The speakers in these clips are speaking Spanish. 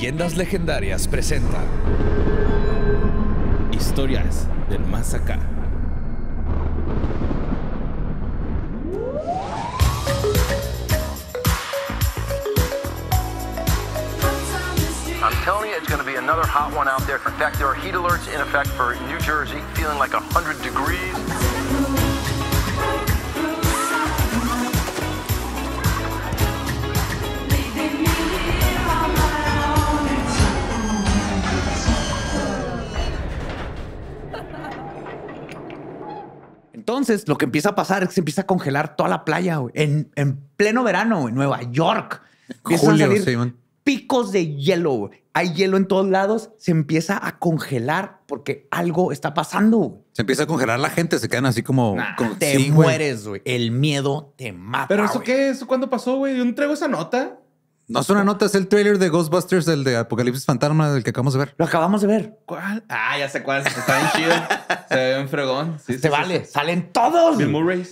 Leyendas Legendarias presenta Historias del Más Acá. I'm telling you, it's going to be another hot one out there. In fact, there are heat alerts in effect for New Jersey, feeling like 100 degrees. Entonces, lo que empieza a pasar es que se empieza a congelar toda la playa En, en, pleno verano en Nueva York. Empiezan a salir picos de hielo. Hay hielo en todos lados. Se empieza a congelar porque algo está pasando. Se empieza a congelar la gente. Se quedan así como. te mueres, güey. El miedo te mata. Pero eso qué es? ¿Cuándo pasó, güey? Yo no traigo esa nota. No es una nota, es el trailer de Ghostbusters, el de Apocalipsis Fantasma, del que acabamos de ver. Lo acabamos de ver. ¿Cuál? Ah, ya sé cuál. Está bien chido. Se ve un fregón. Sí, Se vale. Salen todos.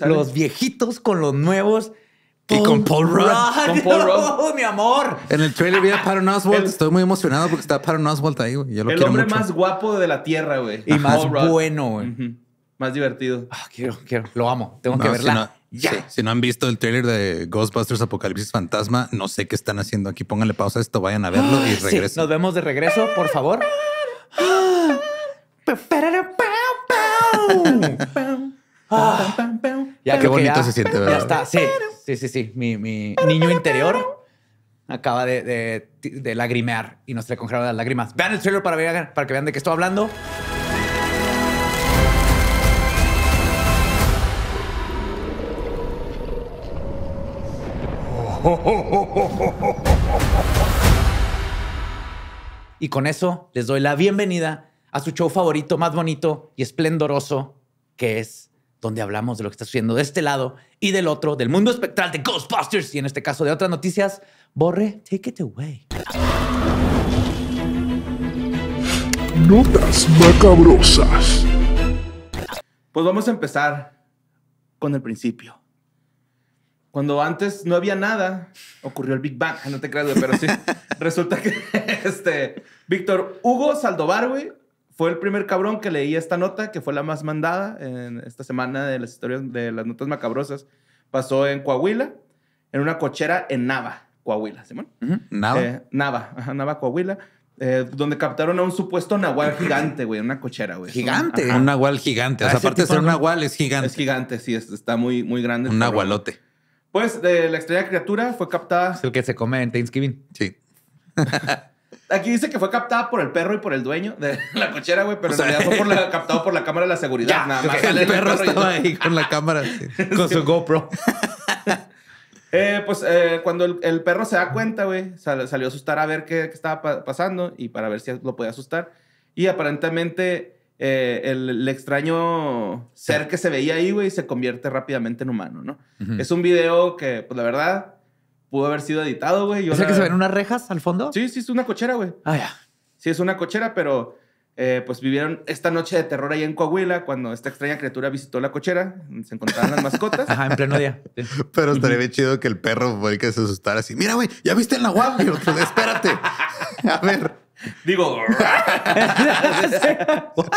Los viejitos con los nuevos. y con Paul Rudd. Con Paul Rudd. Oh, mi amor. En el trailer vi a Patton Estoy muy emocionado porque está Patton Oswald ahí, güey. el hombre más guapo de la tierra, güey. Y más bueno, güey. Más divertido. Ah, quiero, quiero. Lo amo. Tengo que verla. Si no han visto el trailer de Ghostbusters Apocalipsis Fantasma, no sé qué están haciendo aquí. Pónganle pausa a esto, vayan a verlo y ah, regresen. Nos vemos de regreso, por favor. Ah. ya qué bonito se siente, ¿verdad? Ya está, sí, sí, sí, sí. Mi, niño interior acaba de, lagrimear y nos le las lágrimas. Vean el trailer para, para que vean de qué estoy hablando. Y con eso les doy la bienvenida a su show favorito, más bonito y esplendoroso, que es donde hablamos de lo que está sucediendo de este lado y del otro, del mundo espectral de Ghostbusters y en este caso de otras noticias. Borre, take it away. Notas macabrosas. Pues vamos a empezar con el principio. Cuando antes no había nada, ocurrió el Big Bang. No te creas, pero sí. resulta que este Víctor Hugo Saldobar, güey, fue el primer cabrón que leí esta nota, que fue la más mandada en esta semana de las historias de las notas macabrosas. Pasó en Coahuila, en una cochera en Nava, Coahuila, Simón. Nava. Eh, Nava, Nava, Coahuila. Eh, donde captaron a un supuesto nahual gigante, güey, una cochera, güey. Gigante. Un, nahual gigante. O sea, ah, aparte de ser un nahual, es gigante. Es gigante, sí, está muy, muy grande. Un nahualote. Pues de la extraña criatura fue captada. Es el que se come en Thanksgiving. Sí. Aquí dice que fue captada por el perro y por el dueño de la cochera, güey, pero en realidad fue captado por la cámara de la seguridad. nada más. El, perro, estaba ahí con la cámara, con su GoPro. Eh, pues eh, cuando el, perro se da cuenta, güey, salió a asustar a ver qué, estaba pasando y para ver si lo podía asustar. Y aparentemente eh, el, extraño ser que se veía ahí, güey, se convierte rápidamente en humano, ¿no? Es un video que, pues la verdad, pudo haber sido editado, güey. ¿Es que se ven unas rejas al fondo? Sí, sí, es una cochera, güey. Ah, ya. Sí, es una cochera, pero eh, pues vivieron esta noche de terror ahí en Coahuila cuando esta extraña criatura visitó la cochera, se encontraban las mascotas. Ajá, en pleno día. Pero estaría bien chido que el perro güey, que se asustara así. Mira, güey, ya viste la nahuatl, espérate. A ver. Digo.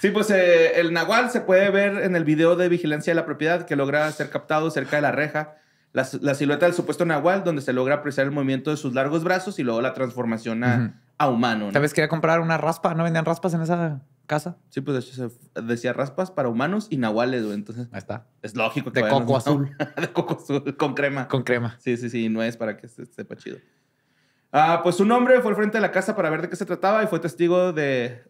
Sí, pues eh, el nahual se puede ver en el video de vigilancia de la propiedad que logra ser captado cerca de la reja. La, silueta del supuesto nahual, donde se logra apreciar el movimiento de sus largos brazos y luego la transformación a, a humano. ¿no? ¿Sabes? Quería comprar una raspa. ¿No vendían raspas en esa casa? Sí, pues de hecho se decía raspas para humanos y nahuales, Entonces, ahí está. Es lógico De coco azul. de coco azul, con crema. Con crema. Sí, sí, sí. No es para que se, sepa chido. Ah, pues un hombre fue al frente de la casa para ver de qué se trataba y fue testigo de,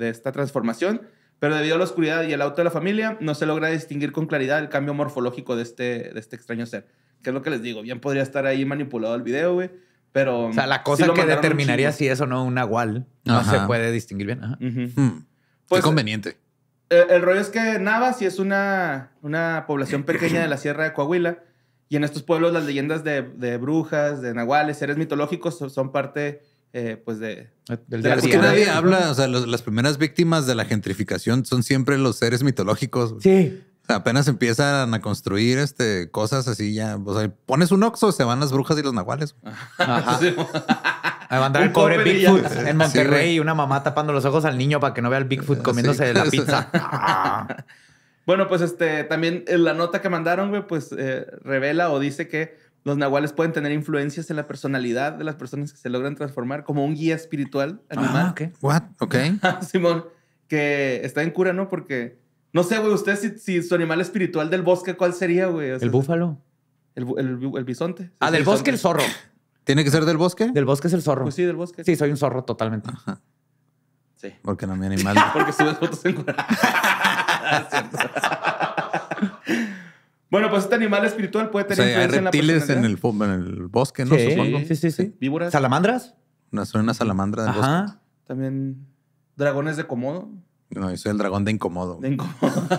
esta transformación, pero debido a la oscuridad y el auto de la familia, no se logra distinguir con claridad el cambio morfológico de este, este extraño ser. Que es lo que les digo, bien podría estar ahí manipulado el video, güey, pero... O sea, la cosa que determinaría si es o no una nahual no se puede distinguir bien. Hmm. Pues, qué conveniente. Eh, el, rollo es que Navas si es una población pequeña de la Sierra de Coahuila, y en estos pueblos las leyendas de, brujas, de nahuales, seres mitológicos son parte eh, pues de, ah, del que nadie habla, o sea, las primeras víctimas de la gentrificación son siempre los seres mitológicos. Sí. apenas empiezan a construir este, cosas así ya. O sea, pones un oxo, se van las brujas y los nahuales. Ajá. a mandar el cobre Bigfoot en Monterrey una mamá tapando los ojos al niño para que no vea al Bigfoot eh, comiéndose la pizza. Bueno, pues este, también eh, la nota que mandaron, güey, pues eh, revela o dice que los nahuales pueden tener influencias en la personalidad de las personas que se logran transformar como un guía espiritual animal. Ah, ok. What? Ok. Ah, Simón, que está en cura, ¿no? Porque, no sé, güey, usted si, su animal espiritual del bosque, ¿cuál sería, güey? el búfalo. El, bisonte. Ah, del bosque el zorro. ¿Tiene que ser del bosque? Del bosque es el zorro. Pues sí, del bosque. Sí, soy un zorro totalmente. Ajá. Sí. Porque no me animal. Porque subes fotos en cura. Bueno, pues este animal espiritual puede tener reptiles en, el, en el bosque, ¿no? Sí, Sí, sí, ¿Víboras? ¿Salamandras? Una, soy una salamandra Ajá. También dragones de comodo. No, yo soy el dragón de Incomodo. De Incomodo.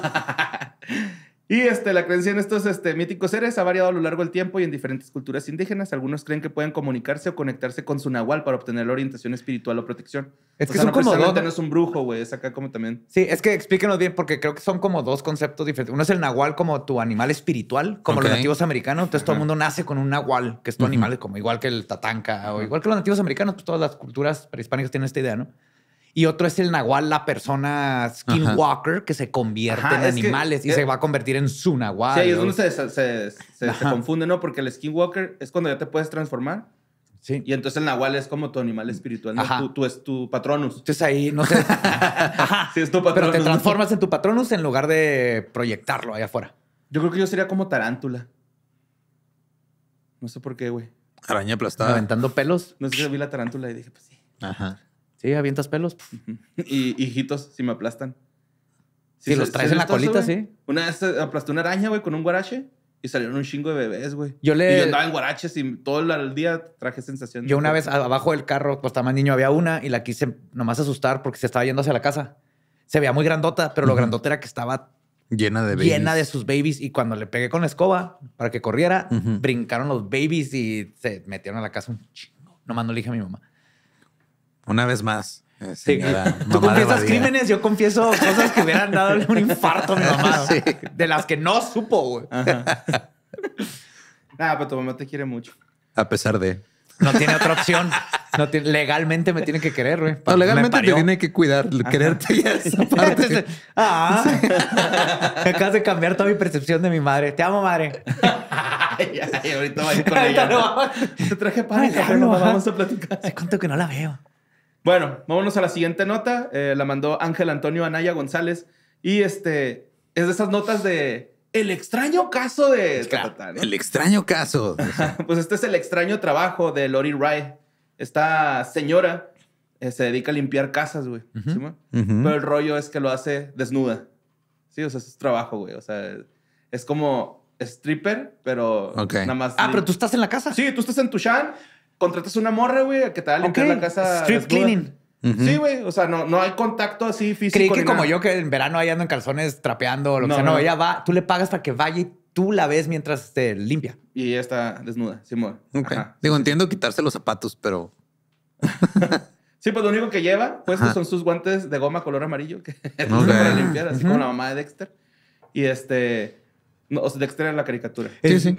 Y este, la creencia en estos este, míticos seres ha variado a lo largo del tiempo y en diferentes culturas indígenas. Algunos creen que pueden comunicarse o conectarse con su nahual para obtener la orientación espiritual o protección. Es que son como No es un brujo, güey. Es acá como también. Sí, es que explíquenos bien porque creo que son como dos conceptos diferentes. Uno es el nahual como tu animal espiritual, como los nativos americanos. Entonces todo el mundo nace con un nahual, que es tu animal, como igual que el tatanca o igual que los nativos americanos. Pues todas las culturas prehispánicas tienen esta idea, ¿no? Y otro es el nahual, la persona skinwalker que se convierte en animales y se va a convertir en su nahual. Sí, es donde se, confunde, ¿no? Porque el skinwalker es cuando ya te puedes transformar. Sí. Y entonces el nahual es como tu animal espiritual, ¿no? Tú, es tu patronus. Entonces ahí, no sé. Ajá. es tu patronus. Pero te transformas en tu patronus en lugar de proyectarlo allá afuera. Yo creo que yo sería como tarántula. No sé por qué, güey. Araña aplastada. Aventando pelos. No sé, vi la tarántula y dije, pues sí. Ajá. Sí, avientas pelos. y hijitos, si me aplastan. Si, los traes en la colita, sí. Una vez aplasté una araña, güey, con un guarache. Y salieron un chingo de bebés, güey. Yo le... yo andaba en guaraches y todo el día traje sensación. Yo una vez abajo del carro, pues estaba niño, había una y la quise nomás asustar porque se estaba yendo hacia la casa. Se veía muy grandota, pero lo grandota era que estaba... Llena de bebés. Llena de sus babies. Y cuando le pegué con la escoba para que corriera, brincaron los babies y se metieron a la casa un chingo. Nomás no le dije a mi mamá. Una vez más. Eh, Tú confiesas crímenes, yo confieso cosas que hubieran dado un infarto a mi mamá. De las que no supo, güey. Nada, ah, pero pues tu mamá te quiere mucho. A pesar de. No tiene otra opción. legalmente me tiene que querer, güey. No, legalmente te tiene que cuidar, quererte y esa parte. ah, acabas de cambiar toda mi percepción de mi madre. Te amo, madre. Ay, ahorita voy con ella. No. Te traje para vamos a platicar. Hace cuánto que no la veo. Bueno, vámonos a la siguiente nota. Eh, la mandó Ángel Antonio Anaya González. Y este es de esas notas de el extraño caso de. El extraño caso. pues este es el extraño trabajo de Lori Rye. Esta señora eh, se dedica a limpiar casas, güey. Pero el rollo es que lo hace desnuda. Sí, o sea, es trabajo, güey. O sea, es como stripper, pero nada más. Ah, pero tú estás en la casa. Sí, tú estás en tu shan contratas una morra, güey, que te va a limpiar la casa. Street cleaning. Sí, güey. O sea, no, no hay contacto así físico. Creí que como yo, que en verano ahí ando en calzones trapeando o lo que sea. No, ella va, tú le pagas para que vaya y tú la ves mientras te limpia. Y ella está desnuda, sin mueve. Okay. Digo, entiendo quitarse los zapatos, pero. sí, pues lo único que lleva pues, son sus guantes de goma color amarillo que okay. para limpiar, así como la mamá de Dexter. Y este. o sea, Dexter era la caricatura. Sí, sí.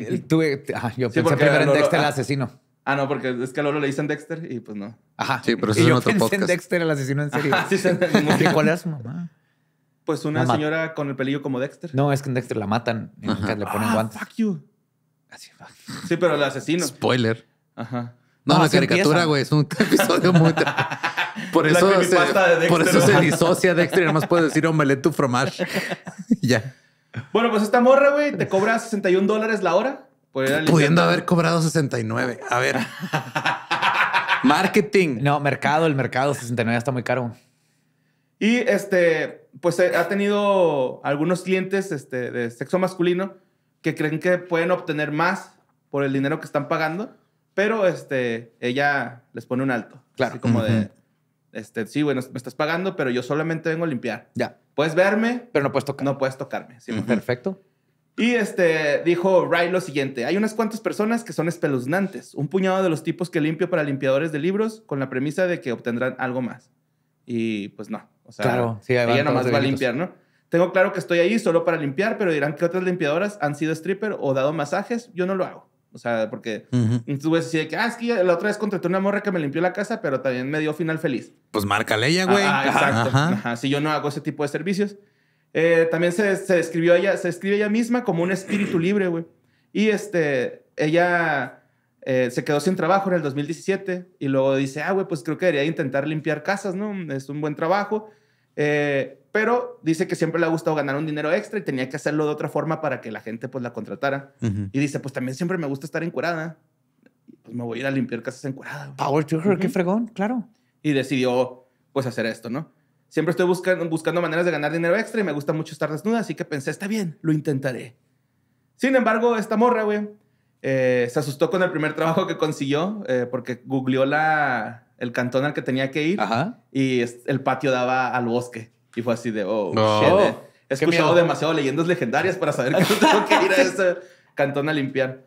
Ah, yo pensé primero en Dexter, el ah, asesino. Ah, no, porque es que a Lolo le dicen Dexter y pues no. Ajá. Sí, pero eso es yo otro pensé podcast. en Dexter, el asesino en serie. sí, ¿Cuál era su mamá? Pues una señora con el pelillo como Dexter. No, es que en Dexter la matan y le ponen Ah, guantes. fuck you. Así, fuck. Sí, pero el asesino. Spoiler. Ajá. No, la caricatura, güey, es un episodio muy. Por eso, se, por eso se disocia Dexter y nada más puede decir omelette tu fromage. ya. Bueno, pues esta morra, güey, te cobra 61 dólares la hora Pudiendo haber cobrado 69. A ver. Marketing. No, mercado, el mercado 69 está muy caro. Y este, pues eh, ha tenido algunos clientes este, de sexo masculino que creen que pueden obtener más por el dinero que están pagando, pero este, ella les pone un alto. Claro. Así como de, este, sí, bueno, me estás pagando, pero yo solamente vengo a limpiar. Ya. Puedes verme. Pero no puedes tocarme No puedes tocarme. Perfecto. Y este, dijo Ray lo siguiente, hay unas cuantas personas que son espeluznantes, un puñado de los tipos que limpio para limpiadores de libros con la premisa de que obtendrán algo más. Y pues no, o sea, sí, ella nomás va a limpiar, ¿no? Tengo claro que estoy ahí solo para limpiar, pero dirán que otras limpiadoras han sido stripper o dado masajes, yo no lo hago. O sea, porque tú así de que, ah, es que la otra vez contraté una morra que me limpió la casa, pero también me dio final feliz. Pues márcale ella, güey. exacto. Si yo no hago ese tipo de servicios. Eh, también se, se describió ella, se escribe ella misma como un espíritu libre, güey. Y este, ella eh, se quedó sin trabajo en el 2017 y luego dice, ah, güey, pues creo que debería intentar limpiar casas, ¿no? Es un buen trabajo. Eh, pero dice que siempre le ha gustado ganar un dinero extra y tenía que hacerlo de otra forma para que la gente pues la contratara. Y dice, pues también siempre me gusta estar encurada. Pues me voy a ir a limpiar casas en Güey. Power to her, qué fregón, claro. Y decidió pues hacer esto, ¿no? siempre estoy buscando, buscando maneras de ganar dinero extra y me gusta mucho estar desnuda, así que pensé, está bien, lo intentaré. Sin embargo, esta morra, güey, eh, se asustó con el primer trabajo que consiguió eh, porque googleó la, el cantón al que tenía que ir y el patio daba al bosque. Y fue así de, oh, shit. Eh". He escuchado demasiado leyendas legendarias para saber que no tengo que ir a ese cantón a limpiar.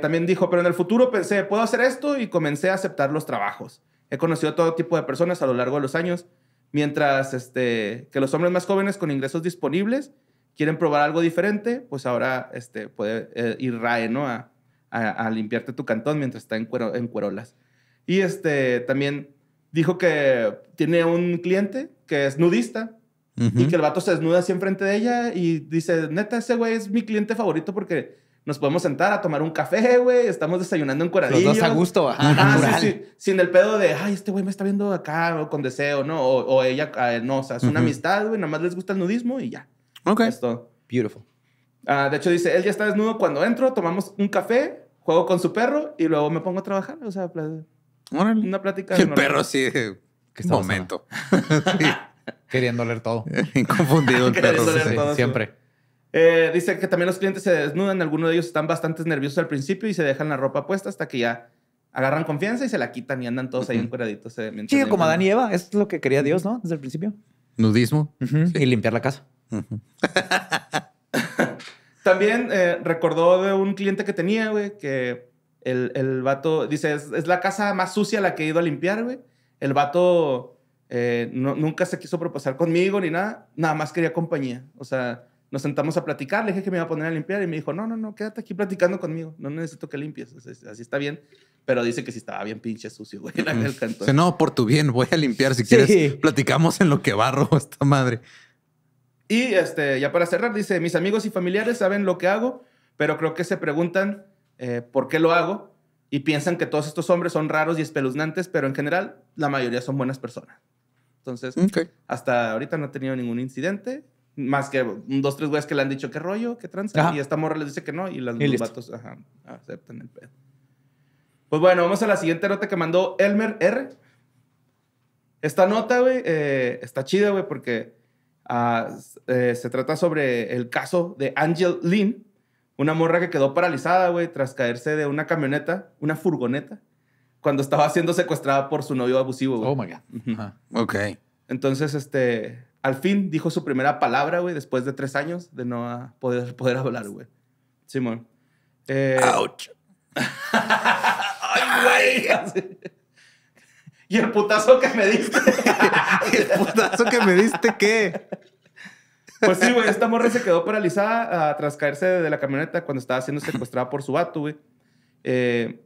también dijo, pero en el futuro pensé, puedo hacer esto y comencé a aceptar los trabajos. He conocido todo tipo de personas a lo largo de los años Mientras este, que los hombres más jóvenes con ingresos disponibles quieren probar algo diferente, pues ahora este, puede eh, ir RAE, A, a, limpiarte tu cantón mientras está en, cuero, en cuerolas. Y este, también dijo que tiene un cliente que es nudista y que el vato se desnuda así enfrente de ella y dice, neta, ese güey es mi cliente favorito porque nos podemos sentar a tomar un café, güey. Estamos desayunando en Los dos a gusto, ajá, sí, sí. Sin el pedo de, ay, este güey me está viendo acá o con deseo, ¿no? O, ella, ah, no, o sea, es una amistad, güey. Nada más les gusta el nudismo y ya. Ok. Es todo. Beautiful. Ah, de hecho, dice, él ya está desnudo cuando entro, tomamos un café, juego con su perro y luego me pongo a trabajar. O sea, una plática. El perro sí, que momento. Queriendo leer todo. Confundido el perro. sí, siempre. Eh, dice que también los clientes se desnudan, algunos de ellos están bastante nerviosos al principio y se dejan la ropa puesta hasta que ya agarran confianza y se la quitan y andan todos ahí encueraditos. sí, como Adán y Eva, es lo que quería Dios, ¿no? Desde el principio. Nudismo. Y limpiar la casa. También eh, recordó de un cliente que tenía, güey, que el, el vato, dice, es, la casa más sucia la que he ido a limpiar, güey. El vato eh, nunca se quiso propasar conmigo ni nada, nada más quería compañía. O sea, nos sentamos a platicar, le dije que me iba a poner a limpiar y me dijo, no, no, no, quédate aquí platicando conmigo, no necesito que limpies, así está bien. Pero dice que si estaba bien pinche sucio, güey, la, no, por tu bien, voy a limpiar si sí. quieres. Platicamos en lo que barro esta madre. Y este, ya para cerrar, dice, mis amigos y familiares saben lo que hago, pero creo que se preguntan eh, por qué lo hago y piensan que todos estos hombres son raros y espeluznantes, pero en general la mayoría son buenas personas. Entonces, hasta ahorita no ha tenido ningún incidente. Más que dos, tres güeyes que le han dicho, ¿qué rollo? ¿Qué tranza? Y esta morra les dice que no y los vatos aceptan el pedo. Pues bueno, vamos a la siguiente nota que mandó Elmer R. Esta nota, güey, eh, está chida, güey, porque ah, eh, se trata sobre el caso de Angel Lynn, una morra que quedó paralizada, güey, tras caerse de una camioneta, una furgoneta, cuando estaba siendo secuestrada por su novio abusivo, Oh, my God. Ok. Entonces, este, al fin dijo su primera palabra, güey, después de tres años de no poder, poder hablar, güey. Simón. Eh... ¡Ay, güey! ¿Y el putazo que me diste? ¿Y el putazo que me diste qué? Pues sí, güey, esta morra se quedó paralizada ah, tras caerse de la camioneta cuando estaba siendo secuestrada por su vato, güey. Eh,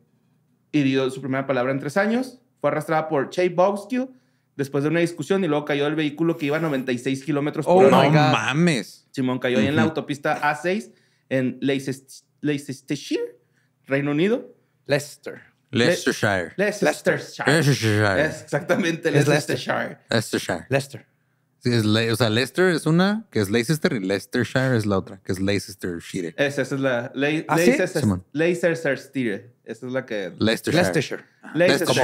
y dio su primera palabra en tres años. Fue arrastrada por Che Bogskill después de una discusión y luego cayó el vehículo que iba a 96 kilómetros por oh, No mames. Simón cayó ahí en la autopista A6 en Leicestershire, Reino Unido. Leicester. Leicestershire. Leicestershire. Leicestershire. Exactamente, Leicestershire. Leicestershire. Leicester. o sea, Leicester es una que es Leicester y Leicestershire es la otra que es Leicestershire. Esa, esa es la ¿Ah, Leicestershire. Leicestershire. Esta es la que. Leicester Leicestershire. Leicester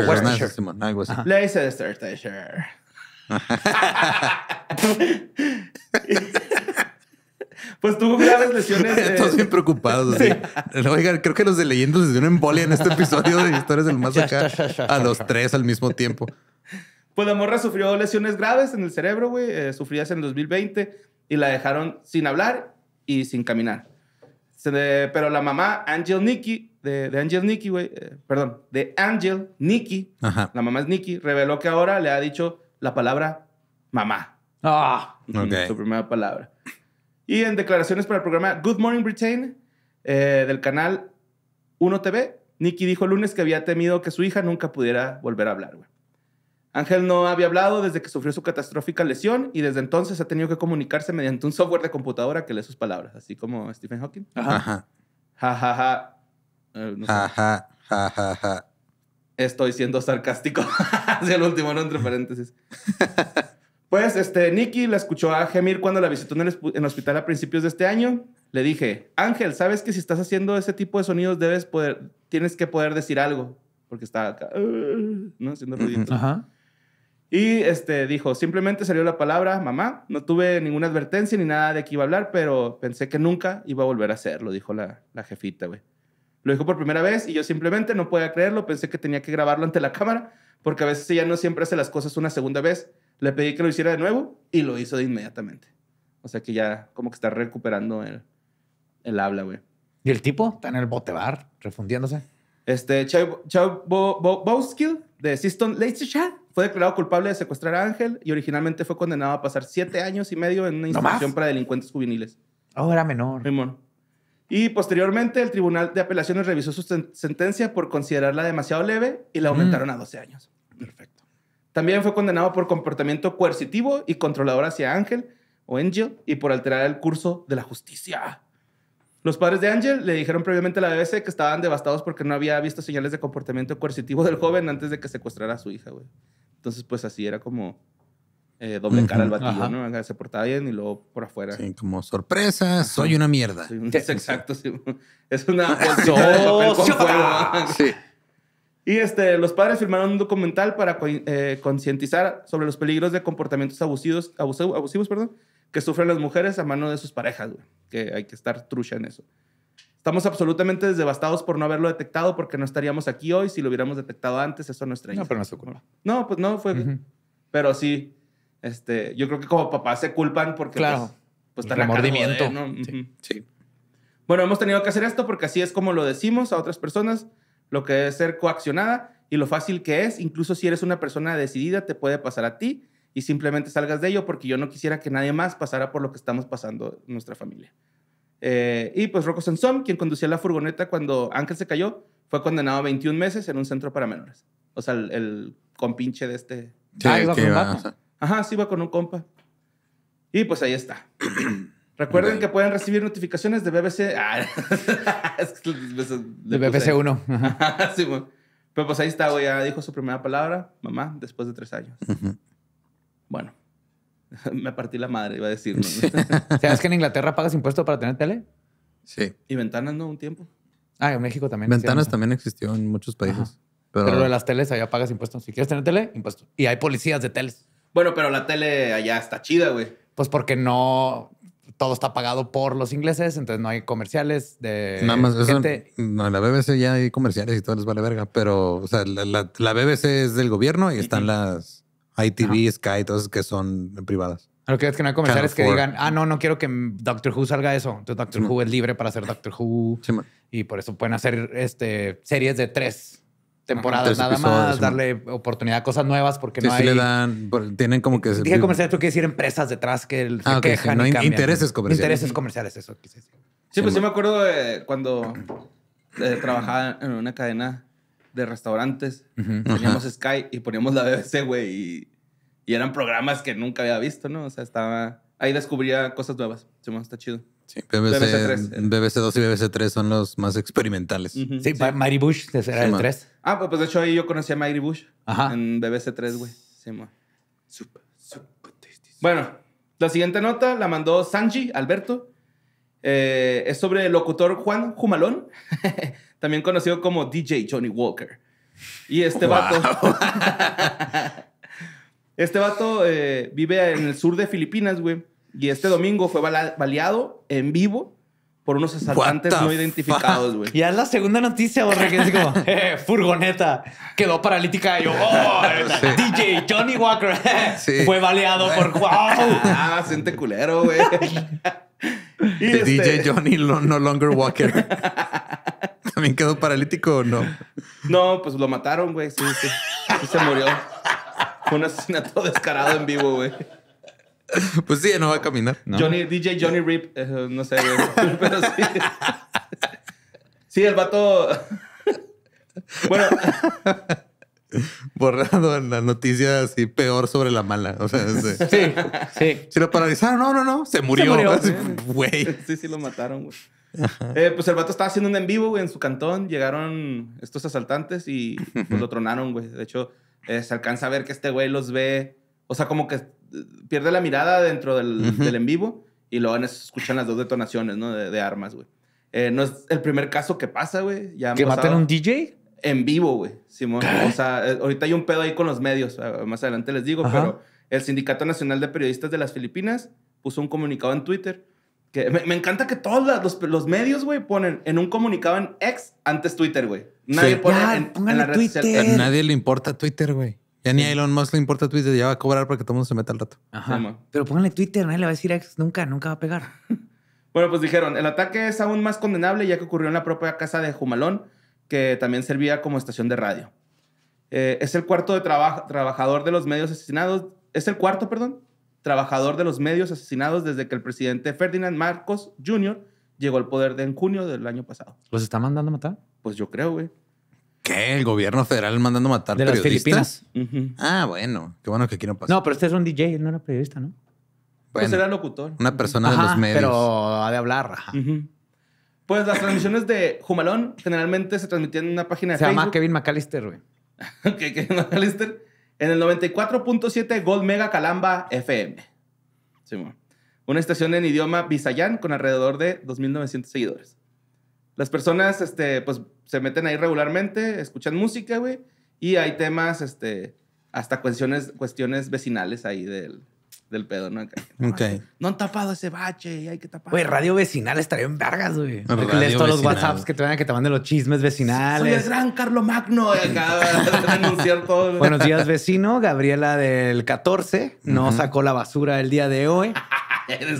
Pues tuvo graves lesiones. De... Eh. bien preocupados. creo que los de leyendas les dieron una embolia en este episodio de Historias del Más Acá a los tres al mismo tiempo. Pues la morra sufrió lesiones graves en el cerebro, güey. Eh, sufrías en 2020 y la dejaron sin hablar y sin caminar. Pero la mamá, Angel Nicky, de, Angel Nicky, güey, eh, perdón, de Angel Nicky, la mamá es Nicky, reveló que ahora le ha dicho la palabra mamá. Ah, su primera palabra. Y en declaraciones para el programa Good Morning Britain eh, del canal 1TV, Nicky dijo el lunes que había temido que su hija nunca pudiera volver a hablar, güey. Ángel no había hablado desde que sufrió su catastrófica lesión y desde entonces ha tenido que comunicarse mediante un software de computadora que lee sus palabras, así como Stephen Hawking. Ajá. Ajá. Ja, ja, ja. Eh, Ajá, Estoy siendo sarcástico. Hacia el último, no entre paréntesis. pues, este, Nicky la escuchó a gemir cuando la visitó en el, hospital a principios de este año. Le dije, Ángel, sabes que si estás haciendo ese tipo de sonidos debes poder, tienes que poder decir algo, porque está acá, ¿no? Haciendo ruiditos. Ajá. Y este dijo, simplemente salió la palabra mamá, no tuve ninguna advertencia ni nada de que iba a hablar, pero pensé que nunca iba a volver a hacerlo, dijo la, la jefita, güey. Lo dijo por primera vez y yo simplemente no podía creerlo. Pensé que tenía que grabarlo ante la cámara porque a veces ella no siempre hace las cosas una segunda vez. Le pedí que lo hiciera de nuevo y lo hizo de inmediatamente. O sea que ya como que está recuperando el, el habla, güey. ¿Y el tipo? Está en el bar refundiéndose. Este, Chau, Bowskill, de Siston fue declarado culpable de secuestrar a Ángel y originalmente fue condenado a pasar siete años y medio en una institución para delincuentes juveniles. Oh, era menor. Y posteriormente el Tribunal de Apelaciones revisó su sentencia por considerarla demasiado leve y la aumentaron a 12 años. Perfecto. También fue condenado por comportamiento coercitivo y controlador hacia Ángel o Angel y por alterar el curso de la justicia. Los padres de Ángel le dijeron previamente a la BBC que estaban devastados porque no había visto señales de comportamiento coercitivo del joven antes de que secuestrara a su hija, güey. Entonces, pues así era como eh, doble cara al batillo, ¿no? se portaba bien y luego por afuera. Sí, como sorpresa, soy una mierda. es exacto, Es una Sí. Y este, los padres firmaron un documental para eh, concientizar sobre los peligros de comportamientos abusivos, abusivos perdón, que sufren las mujeres a mano de sus parejas, güey. Que hay que estar trucha en eso. Estamos absolutamente devastados por no haberlo detectado porque no estaríamos aquí hoy. Si lo hubiéramos detectado antes, eso no es No, pero no se No, pues no, fue... Pero sí, este, yo creo que como papás se culpan porque claro. pues, pues remordimiento. sí. Bueno, hemos tenido que hacer esto porque así es como lo decimos a otras personas, lo que es ser coaccionada y lo fácil que es, incluso si eres una persona decidida, te puede pasar a ti y simplemente salgas de ello porque yo no quisiera que nadie más pasara por lo que estamos pasando en nuestra familia. Eh, y pues Rocco Sansom, quien conducía la furgoneta cuando Ángel se cayó, fue condenado a 21 meses en un centro para menores. O sea, el, compinche de este... Ah, Ajá, sí, va con un compa. Y pues ahí está. Recuerden que pueden recibir notificaciones de BBC. Ah, de BBC 1. Pero pues ahí está, güey. Ya dijo su primera palabra, mamá, después de tres años. Bueno, me partí la madre, iba a decir. ¿Sabes que en Inglaterra pagas impuestos para tener tele? Sí. ¿Y ventanas no un tiempo? Ah, en México también. Ventanas también existió en muchos países. Pero... de las teles, allá pagas impuestos. Si quieres tener tele, impuestos. Y hay policías de teles. Bueno, pero la tele allá está chida, güey. Pues porque no todo está pagado por los ingleses, entonces no hay comerciales de Nada más, no, la BBC ya hay comerciales y todo les vale verga, pero o sea, la, BBC es del gobierno y están las ITV, Sky, todas que son privadas. Lo que es que no hay comerciales que digan, ah, no, no quiero que Doctor Who salga eso. Entonces Doctor Who es libre para hacer Doctor Who y por eso pueden hacer este, series de tres temporadas nada más, darle oportunidad a cosas nuevas porque no hay. Sí le dan, tienen como que. Dije comerciales, tú quieres decir empresas detrás que el, se ah, quejan Intereses comerciales. Intereses comerciales, eso Sí, pues yo me acuerdo cuando eh, trabajaba en una cadena de restaurantes, poníamos Sky y poníamos la BBC, güey, y, eran programas que nunca había visto, ¿no? O sea, estaba. Ahí descubría cosas nuevas. Sí, está chido. Sí, BBC, BBC, 3, BBC 2 y BBC 3 son los más experimentales. sí, sí, Mary Bush será el 3. Ah, pues, pues de hecho ahí yo conocí a Mary Bush en BBC 3, güey. Sí, súper. Super, Bueno, la siguiente nota la mandó Sanji Alberto. Eh, es sobre el locutor Juan Jumalón, también conocido como DJ Johnny Walker. Y este vato. este vato eh, vive en el sur de Filipinas, güey. Y este domingo fue baleado en vivo por unos asaltantes no identificados, güey. Y es la segunda noticia, borre, que es como, eh, furgoneta, quedó paralítica. Y yo, oh, DJ Johnny Walker fue baleado por wow. Ah, siente culero, güey. DJ este Johnny no, longer Walker. ¿También quedó paralítico o no? No, pues lo mataron, güey. Sí, sí. sí se murió. Fue un asesinato descarado en vivo, güey. Pues sí, no va a caminar. Johnny, DJ Johnny Rip, eh, no sé, pero sí. el vato. Bueno. Borrado en las noticias y peor sobre la mala. O sea, sí, sí. Se Si lo paralizaron, no, no, no. Se murió. Sí, sí, lo mataron, güey. Eh, pues el vato estaba haciendo un en vivo, güey, en su cantón. Llegaron estos asaltantes y pues, lo tronaron, güey. De hecho, eh, se alcanza a ver que este güey los ve. O sea, como que pierde la mirada dentro del, en vivo y lo luego escuchan las dos detonaciones, ¿no? De, armas, güey. Eh, no es el primer caso que pasa, güey. ¿Que a un DJ? En vivo, güey. Simón. O sea, eh, ahorita hay un pedo ahí con los medios. Eh, más adelante les digo, pero el Sindicato Nacional de Periodistas de las Filipinas puso un comunicado en Twitter. Que me, encanta que todos los, medios, güey, ponen en un comunicado en ex antes Twitter, güey. Nadie en, nadie le importa Twitter, güey. Ya ni Elon Musk le importa Twitter, ya va a cobrar para que todo el mundo se meta al rato. Ajá. Pero pónganle Twitter, nadie le va a decir X, nunca, nunca va a pegar. bueno, pues dijeron, el ataque es aún más condenable ya que ocurrió en la propia casa de Jumalón, que también servía como estación de radio. Eh, es el cuarto de trabajador de los medios asesinados, es el cuarto, perdón, trabajador de los medios asesinados desde que el presidente Ferdinand Marcos Jr. llegó al poder en junio del año pasado. ¿Los está mandando a matar? Pues yo creo, güey. ¿Qué? ¿El gobierno federal mandando matar periodistas? las Filipinas. Ah, bueno. Qué bueno que aquí no pasa. No, pero este es un DJ, no era periodista, ¿no? Bueno, pues era locutor. Una persona de los medios. Pero ha de hablar, Pues las transmisiones de Jumalón generalmente se transmitían en una página de se llama Kevin McAllister, güey. Kevin McAllister. En el 94.7 Gold Mega Calamba FM. Sí, una estación en idioma Visayan con alrededor de 2.900 seguidores. Las personas, este, pues, se meten ahí regularmente, escuchan música, güey, y hay temas, este, hasta cuestiones, cuestiones vecinales ahí del, del pedo, ¿no? Okay. Este, no han tapado ese bache hay que tapar. Güey, radio vecinal estaría en vergas, güey. lees todos los WhatsApps que te van que te manden los chismes vecinales. Soy el gran Carlo Magno. Eh, todo. Buenos días, vecino. Gabriela del 14 no sacó la basura el día de hoy.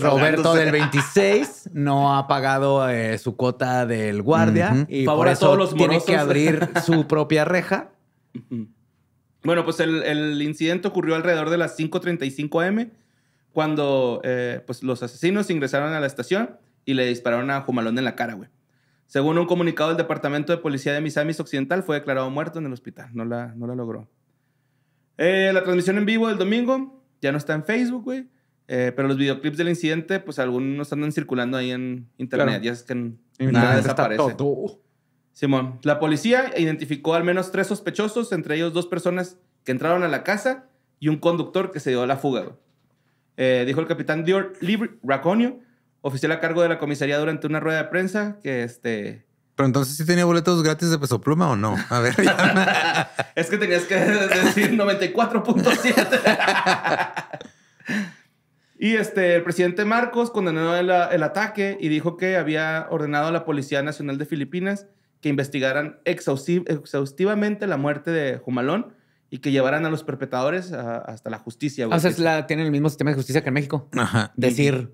Roberto del 26 no ha pagado eh, su cuota del guardia y por eso tiene que abrir su propia reja. Bueno, pues el, incidente ocurrió alrededor de las 5.35 am cuando eh, pues los asesinos ingresaron a la estación y le dispararon a Jumalón en la cara, güey. Según un comunicado del Departamento de Policía de Misamis Occidental, fue declarado muerto en el hospital. No la, no logró. Eh, la transmisión en vivo del domingo ya no está en Facebook, güey. Eh, pero los videoclips del incidente, pues algunos andan circulando ahí en internet. Ya es que nada desaparece. Simón, la policía identificó al menos tres sospechosos, entre ellos dos personas que entraron a la casa y un conductor que se dio a la fuga. Eh, dijo el capitán Dior Libre Raconio, oficial a cargo de la comisaría durante una rueda de prensa, que este... Pero entonces sí tenía boletos gratis de peso pluma o no? A ver. es que tenías que decir 94.7. Y este, el presidente Marcos condenó el, ataque y dijo que había ordenado a la Policía Nacional de Filipinas que investigaran exhaustivamente la muerte de Jumalón y que llevaran a los perpetradores hasta la justicia. Ah, o sea, tienen el mismo sistema de justicia que en México. Ajá. Decir...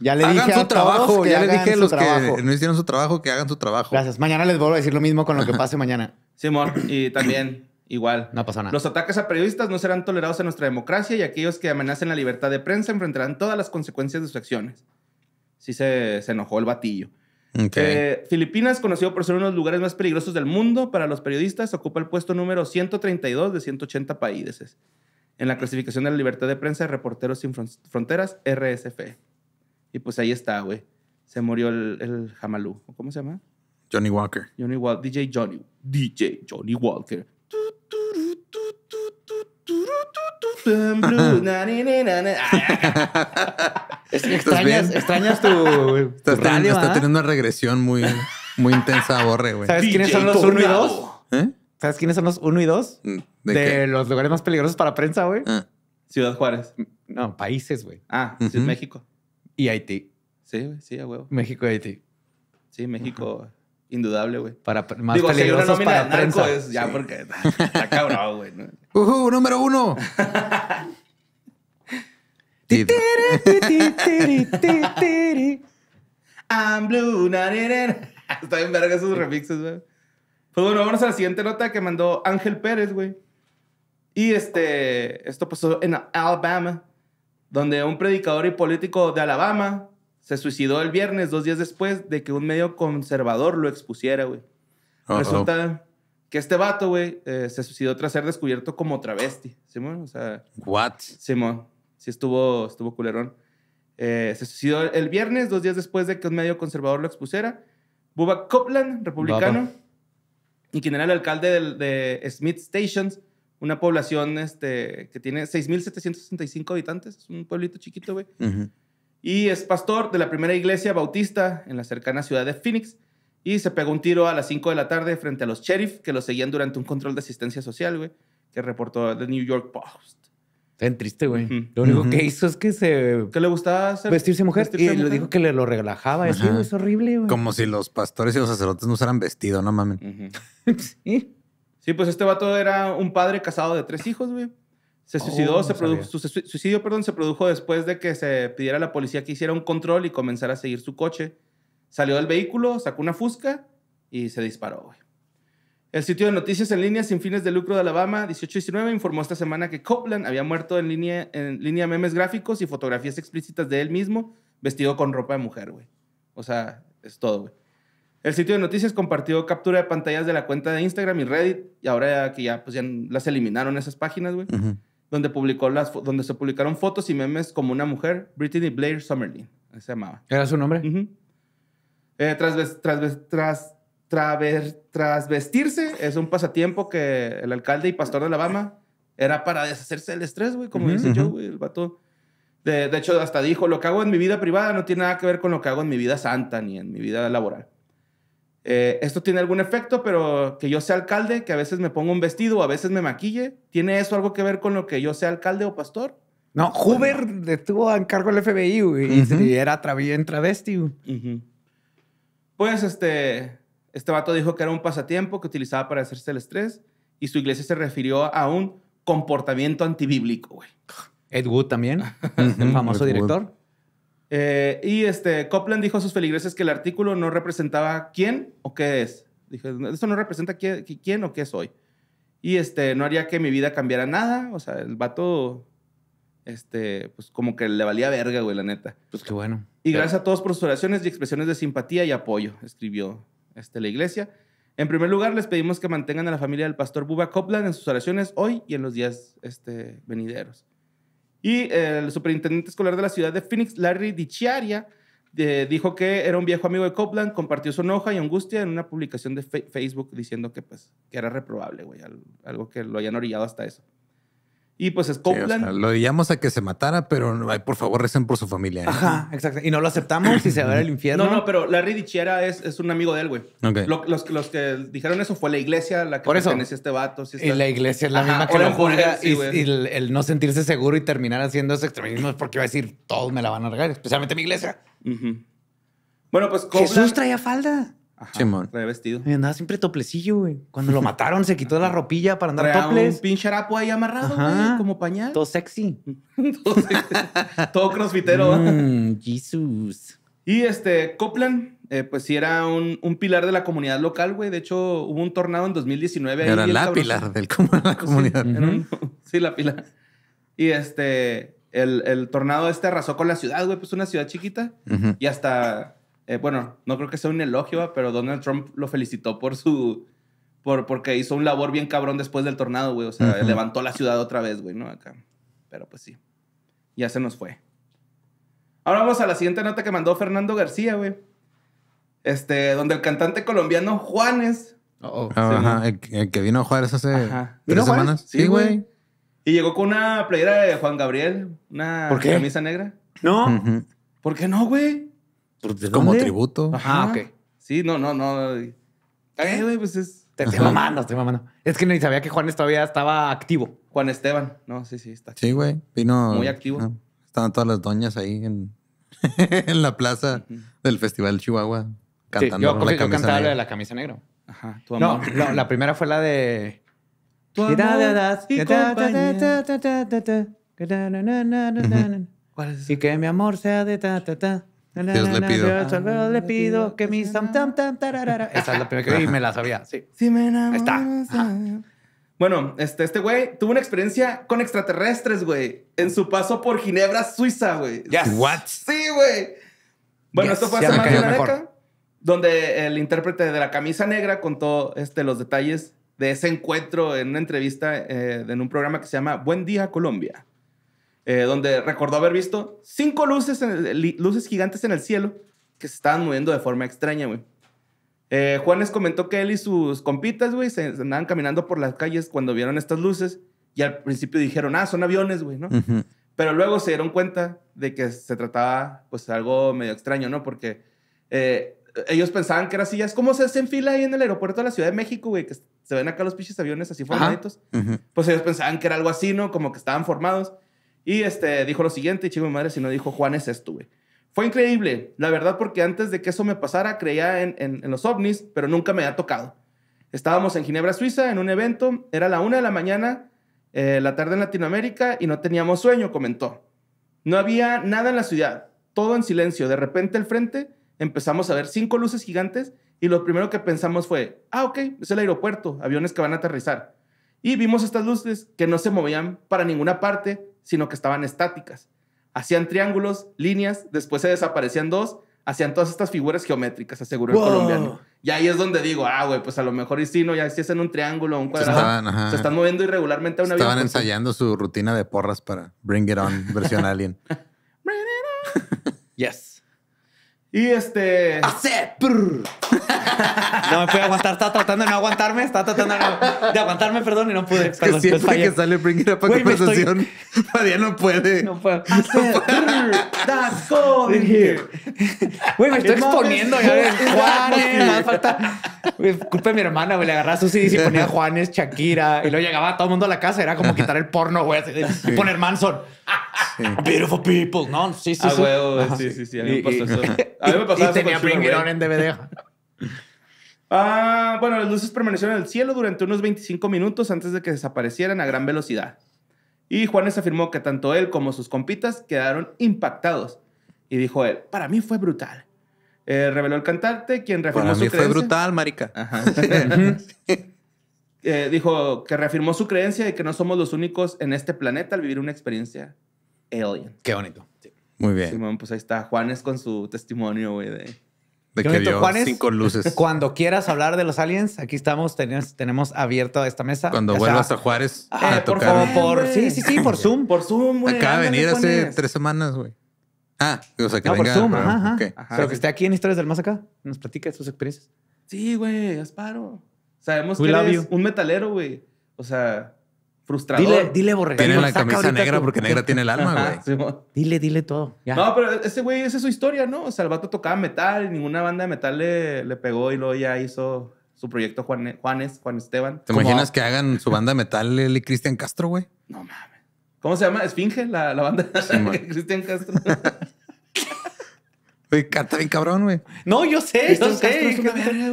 Ya le hagan dije su trabajo, ya le dije a los que no hicieron su trabajo que hagan su trabajo. Gracias. Mañana les vuelvo a decir lo mismo con lo que pase mañana. Simón, y también Igual. No pasa nada. Los ataques a periodistas no serán tolerados en nuestra democracia y aquellos que amenacen la libertad de prensa enfrentarán todas las consecuencias de sus acciones. Sí se, se enojó el batillo. Okay. Eh, Filipinas, conocido por ser uno de los lugares más peligrosos del mundo para los periodistas, ocupa el puesto número 132 de 180 países en la clasificación de la libertad de prensa de Reporteros Sin Fronteras, RSF. Y pues ahí está, güey. Se murió el, el Jamalú. ¿Cómo se llama? Johnny Walker. Johnny Walker. DJ Johnny. DJ Johnny Walker. extrañas, extrañas tu, radio, está ¿ah? teniendo una regresión muy, muy intensa Borre, güey. ¿Sabes quiénes son los uno y dos? ¿Eh? ¿Sabes quiénes son los uno y dos? De, los lugares más peligrosos para prensa, güey. Ah. Ciudad Juárez. No, países, güey. Ah, México. Y Haití. Sí, sí, a huevo. México y Haití. Sí, México. Indudable, güey. Para más peligrosos para prensa. Es ya porque está cabrón, güey. ¿no? número uno. I'm blue. Está bien verga esos remixes, güey. Pues bueno, vamos a la siguiente nota que mandó Ángel Pérez, güey. Y este, esto pasó en Alabama, donde un predicador y político de Alabama se suicidó el viernes, dos días después de que un medio conservador lo expusiera, güey. Resulta que este vato, güey, eh, se suicidó tras ser descubierto como travesti. Simón, o sea. ¿What? Simón, sí estuvo, estuvo culerón. Eh, se suicidó el viernes, dos días después de que un medio conservador lo expusiera. Bubba Copland, republicano, y quien era el alcalde de, Smith Stations, una población este, que tiene 6.765 habitantes, es un pueblito chiquito, güey y es pastor de la primera iglesia bautista en la cercana ciudad de Phoenix y se pegó un tiro a las 5 de la tarde frente a los sheriff que lo seguían durante un control de asistencia social, güey, que reportó The New York Post. Está triste, güey. Lo único que hizo es que se... Que le gustaba hacer... Vestirse mujer. y le dijo que le lo relajaba. Eso es horrible, güey. Como si los pastores y los sacerdotes no usaran vestido, no mames. sí. Sí, pues este vato era un padre casado de tres hijos, güey. Se oh, suicidó, se su suicidio, perdón, se produjo después de que se pidiera a la policía que hiciera un control y comenzara a seguir su coche. Salió del vehículo, sacó una fusca y se disparó, güey. El sitio de noticias en línea sin fines de lucro de Alabama, 1819, informó esta semana que Copeland había muerto en línea, en línea memes gráficos y fotografías explícitas de él mismo vestido con ropa de mujer, güey. O sea, es todo, güey. El sitio de noticias compartió captura de pantallas de la cuenta de Instagram y Reddit, y ahora ya, que ya, pues ya las eliminaron esas páginas, güey donde, publicó las, donde se publicaron fotos y memes como una mujer, Brittany Blair Summerlin. se llamaba. ¿Era su nombre? Eh, tras, vestirse es un pasatiempo que el alcalde y pastor de Alabama era para deshacerse del estrés, güey, como dice yo, güey, el vato. De, de, hecho, hasta dijo, lo que hago en mi vida privada no tiene nada que ver con lo que hago en mi vida santa ni en mi vida laboral. Eh, esto tiene algún efecto, pero que yo sea alcalde, que a veces me pongo un vestido, o a veces me maquille, ¿tiene eso algo que ver con lo que yo sea alcalde o pastor? No, pues Hoover estuvo en cargo del FBI y era travesti. Pues este, este vato dijo que era un pasatiempo que utilizaba para hacerse el estrés y su iglesia se refirió a un comportamiento antibíblico, güey. Ed Wood también, el famoso director. Eh, y este, Copland dijo a sus feligreses que el artículo no representaba quién o qué es. Dije, esto no representa quién, o qué soy. Y este, no haría que mi vida cambiara nada. O sea, el vato, este, pues como que le valía verga, güey, la neta. Pues qué bueno. Y gracias a todos por sus oraciones y expresiones de simpatía y apoyo, escribió este, la iglesia. En primer lugar, les pedimos que mantengan a la familia del pastor Bubba Copland en sus oraciones hoy y en los días este, venideros. Y el superintendente escolar de la ciudad de Phoenix, Larry Dichiaria, eh, dijo que era un viejo amigo de Copland, compartió su enoja y angustia en una publicación de Facebook diciendo que, pues, que era reprobable, güey, algo que lo hayan orillado hasta eso. Y pues Copeland. lo llamamos a que se matara, pero por favor recen por su familia. ¿eh? Ajá, exacto. Y no lo aceptamos y se va al infierno. No, no, pero Larry Dichera es, un amigo de él, güey. los, los, que dijeron eso fue la iglesia la que pertenecía a este vato. Y la iglesia es la misma que lo juzga. y, el, no sentirse seguro y terminar haciendo ese extremismo es porque iba a decir, todos me la van a regar, especialmente mi iglesia. Bueno, pues eso Jesús traía falda. Simón. vestido. Y andaba siempre toplecillo, güey. Cuando lo mataron, se quitó la ropilla para andar Traía toples. un pinche ahí amarrado, güey, como pañal. Todo sexy. Todo, crossfitero. Mm, Jesus. Y este, Copland, eh, pues sí era un, pilar de la comunidad local, güey. De hecho, hubo un tornado en 2019. Era la pilar de la comunidad. Sí, la pilar. Y este, el, tornado este arrasó con la ciudad, güey. Pues una ciudad chiquita. Y hasta eh, bueno, no creo que sea un elogio, pero Donald Trump lo felicitó por su, por, porque hizo un labor bien cabrón después del tornado, güey. O sea, levantó la ciudad otra vez, güey, ¿no? Acá. Pero pues sí, ya se nos fue. Ahora vamos a la siguiente nota que mandó Fernando García, güey. Este, donde el cantante colombiano Juanes. Ah, ajá, el, que vino a Juárez hace tres semanas. Sí, güey. y llegó con una playera de Juan Gabriel, una camisa negra. No. ¿Por qué no, güey? Pues, como tributo. Ajá, okay ok. Sí, no, no, no. te güey, pues es. Te estoy mamando, Es que ni sabía que Juanes todavía estaba activo. Juan Esteban. No, sí, sí, está. Activo. Sí, güey. Vino. Muy activo. Ah, estaban todas las doñas ahí en, la plaza del Festival Chihuahua cantando yo, la camisa cantaba la de la camisa negra. Ajá. Tu amor. No, la primera fue la de. Tu amor y Y que mi amor sea de ta, ta, ta. Dios le pido. Dios le pido que mi tam tam tam tararara. Esa es la primera que vi y me la sabía, sí. Sí, me enamoré. Está. Bueno, este, este güey tuvo una experiencia con extraterrestres, güey, en su paso por Ginebra, Suiza, güey. Yes. What? Sí, güey. Bueno, esto fue hace más de una década, donde el intérprete de la camisa negra contó este, los detalles de ese encuentro en una entrevista eh, en un programa que se llama Buen Día Colombia. Eh, donde recordó haber visto cinco luces, luces gigantes en el cielo que se estaban moviendo de forma extraña, güey. Eh, Juanes comentó que él y sus compitas, güey, se, andaban caminando por las calles cuando vieron estas luces y al principio dijeron, ah, son aviones, güey, ¿no? Pero luego se dieron cuenta de que se trataba, pues, algo medio extraño, ¿no? Porque eh, ellos pensaban que era así, es como se hacen fila ahí en el aeropuerto de la Ciudad de México, güey, que se ven acá los pinches aviones así formaditos. Pues ellos pensaban que era algo así, ¿no? Como que estaban formados. Y este, dijo lo siguiente, chico mi madre, si no dijo Juan es estuve... Fue increíble, la verdad, porque antes de que eso me pasara creía en, los ovnis, pero nunca me ha tocado. Estábamos en Ginebra, Suiza, en un evento, era la una de la mañana, eh, la tarde en Latinoamérica, y no teníamos sueño, comentó. No había nada en la ciudad, todo en silencio. De repente al frente empezamos a ver cinco luces gigantes y lo primero que pensamos fue, ah, ok, es el aeropuerto, aviones que van a aterrizar. Y vimos estas luces que no se movían para ninguna parte, sino que estaban estáticas. Hacían triángulos, líneas, después se desaparecían dos, hacían todas estas figuras geométricas, aseguró el colombiano. Y ahí es donde digo, ah, güey, pues a lo mejor y no, ya si es en un triángulo, un cuadrado. Se están moviendo irregularmente a una Estaban ensayando su rutina de porras para Bring It On, versión Alien. yes. Y este. se no me pude aguantar, estaba tratando de no aguantarme, estaba tratando de, aguantarme, perdón, y no pude. Es que perdón, siempre que sale Bring It Up a conversación, estoy... no puede. No puedo. Hacer. That's here. Güey, me estoy exponiendo ya ves. Juanes, más falta. Disculpe culpa mi hermana, güey, le agarraba a Susi y ponía Juanes, Shakira, y luego llegaba todo el mundo a la casa, era como quitar el porno, güey, Y poner Manson. Beautiful people, ¿no? Sí, sí, ah, sí. sí, sí, sí, sí, sí, sí, y, tenía Bring en DVD. ah, bueno, las luces permanecieron en el cielo durante unos 25 minutos antes de que desaparecieran a gran velocidad. Y Juanes afirmó que tanto él como sus compitas quedaron impactados. Y dijo él, para mí fue brutal. Eh, reveló el cantante, quien reafirmó para su mí fue brutal, marica. Eh, dijo que reafirmó su creencia de que no somos los únicos en este planeta al vivir una experiencia alien. Qué bonito. Muy bien. Simón, pues ahí está. Juanes con su testimonio, güey, de... De que vio cinco luces. Cuando quieras hablar de los aliens, aquí estamos, tenemos, tenemos abierta esta mesa. Cuando vuelvas a Juárez, ah, a por favor, por, sí, sí, sí, por Zoom, por Zoom, güey. Acaba de venir hace tres semanas, güey. Ah, o sea que no, por Zoom, pero, ajá, Pero que esté aquí en Historias del Más acá, nos platica sus experiencias. Sí, güey, Asparo. Sabemos que eres un metalero, güey. O sea, frustrador. Dile, dile Borre. Tiene la camisa negra porque negra tiene el alma, güey. dile, dile todo. No, pero ese güey, esa es su historia, ¿no? O sea, el vato tocaba metal, ninguna banda de metal le, le pegó y luego ya hizo su proyecto Juan, Juanes, Juan Esteban. ¿Te imaginas que hagan su banda de metal él y Cristian Castro, güey? No mames. ¿Cómo se llama? ¿Esfinge? La, la banda de Cristian Castro bien cabrón, güey. No, yo sé, yo sé.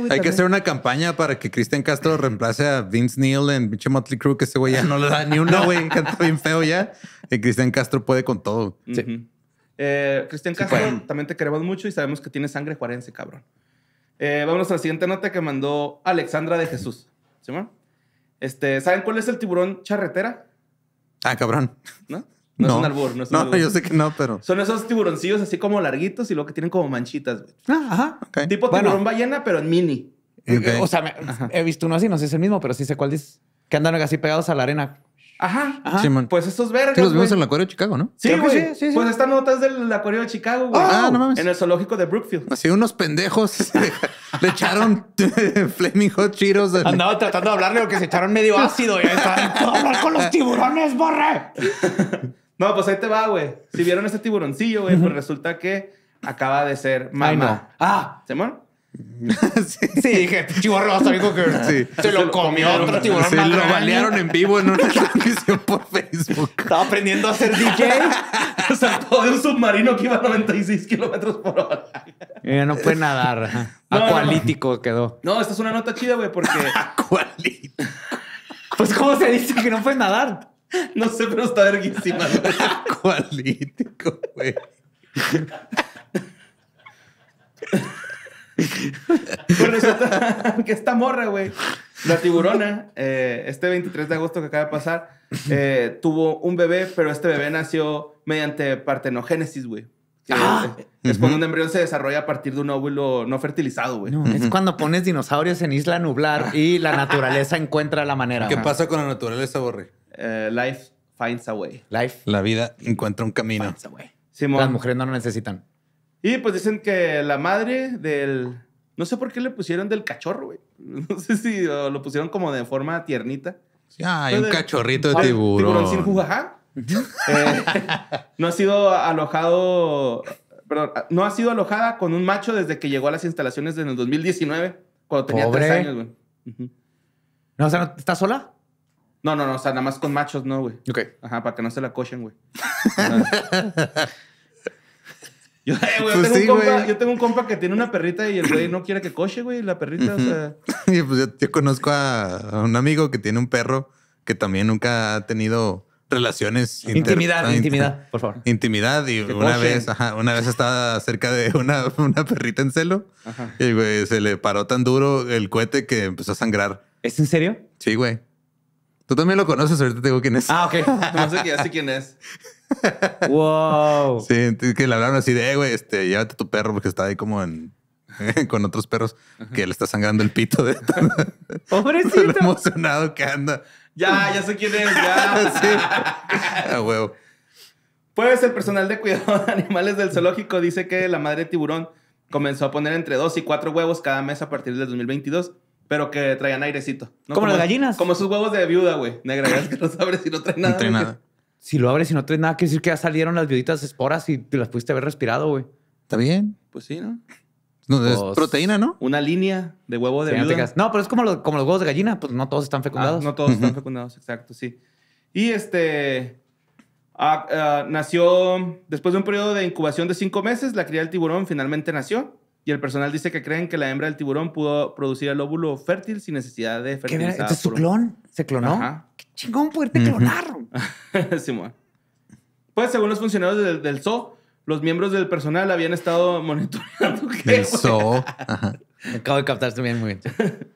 Hay que hacer una campaña para que Cristian Castro reemplace a Vince Neil en pinche Motley Crue, que ese güey ya no le da ni una, güey. Canta bien feo ya. Y Cristian Castro puede con todo. Eh, Cristian Castro, también te queremos mucho y sabemos que tiene sangre juarense, cabrón. Vamos eh, vámonos a la siguiente nota que mandó Alexandra de Jesús. ¿Sí, Este, ¿Saben cuál es el tiburón charretera? Ah, cabrón. ¿No? No, es un albur, no es un yo sé que no, pero. Son esos tiburoncillos así como larguitos y luego que tienen como manchitas, güey. Ah, ajá. Tipo tiburón ballena, pero en mini. Eh, o sea, he visto uno así, no sé si es el mismo, pero sí sé cuál dice. Que andan así pegados a la arena. Ajá. pues esos verdes los vimos en el acuario de Chicago, ¿no? Sí, güey. Sí, sí, Pues esta nota es del acuario de Chicago, güey. ah, no mames. En el zoológico de Brookfield. Así unos pendejos le echaron flaming hot chiros. Andaba tratando de hablarle que se echaron medio ácido y estaban con los tiburones, borre. No, pues ahí te va, güey. Si vieron ese tiburoncillo, güey, pues resulta que acaba de ser mamá. Ah, ¿se sí. sí, dije, tiburón hasta dijo que se lo comió otro tiburón. Se lo balearon en vivo en una transmisión por Facebook. Estaba aprendiendo a ser DJ. o Saltó de un submarino que iba a 96 kilómetros por hora. Eh, no puede nadar. Acualítico quedó. No, esta es una nota chida, güey, porque. Acualítico. Pues, ¿cómo se dice que no puede nadar? No sé, pero está verguísima. Cualítico, güey. Pues resulta que esta morra, güey, la tiburona, eh, este 23 de agosto que acaba de pasar, eh, tuvo un bebé, pero este bebé nació mediante partenogénesis, güey. Ah. es, cuando un embrión se desarrolla a partir de un óvulo no fertilizado, güey. es cuando pones dinosaurios en isla nublar y la naturaleza encuentra la manera. ¿Qué pasa con la naturaleza, Borre? Eh, life finds a way. Life. La vida encuentra un camino. Las mujeres no lo necesitan. Y pues dicen que la madre del. No sé por qué le pusieron del cachorro, güey. No sé si lo pusieron como de forma tiernita. Ah, hay un cachorrito de tiburón. Tiburón sin jugajá? Eh, no ha sido alojado. Perdón, no ha sido alojada con un macho desde que llegó a las instalaciones en el 2019, cuando tenía tres años, güey. No, o sea, ¿está sola? No, no, no, o sea, nada más con machos, no, güey. Ok. Ajá, para que no se la cochen, güey. Yo, eh, pues tengo un compa, yo, tengo un compa, que tiene una perrita y el güey no quiere que coche, güey, la perrita, o sea. pues yo, conozco a, un amigo que tiene un perro que también nunca ha tenido relaciones. Intimidad, ah, intimidad, por favor. Intimidad y una vez, ajá, una vez estaba cerca de una, una perrita en celo ajá. y güey, se le paró tan duro el cohete que empezó a sangrar. ¿Es en serio? Sí, güey. Tú también lo conoces, ahorita te digo quién es. Ah, ok. No sé, ya sé quién es. wow. Sí, que le hablaron así de, eh, güey, este, llévate a tu perro porque está ahí como en con otros perros que le está sangrando el pito de Pobrecito. Lo emocionado que anda. Ya, ya sé quién es, ya. sí. A huevo. Pues el personal de cuidado de animales del zoológico dice que la madre tiburón comenzó a poner entre dos y cuatro huevos cada mes a partir del 2022 pero que traían airecito. Como, las gallinas. Como sus huevos de viuda, güey. Negra, que los abres y no trae nada. No trae nada. Si lo abres y no trae nada, quiere decir que ya salieron las viuditas esporas y te las pudiste haber respirado, güey. Está bien. Pues sí, ¿no? es pues, proteína, ¿no? Una línea de huevo de viuda. No, pero es como, como los huevos de gallina, pues no todos están fecundados. Ah, no todos están fecundados, exacto, sí. Y este. nació después de un periodo de incubación de cinco meses, la cría del tiburón finalmente nació. Y el personal dice que creen que la hembra del tiburón pudo producir el óvulo fértil sin necesidad de fertilizar. ¿Esto es su clon? ¿Se clonó? ¡Qué chingón poderte clonar! Pues según los funcionarios del, zoo, los miembros del personal habían estado monitoreando que... zoo. Acabo de captar también muy bien.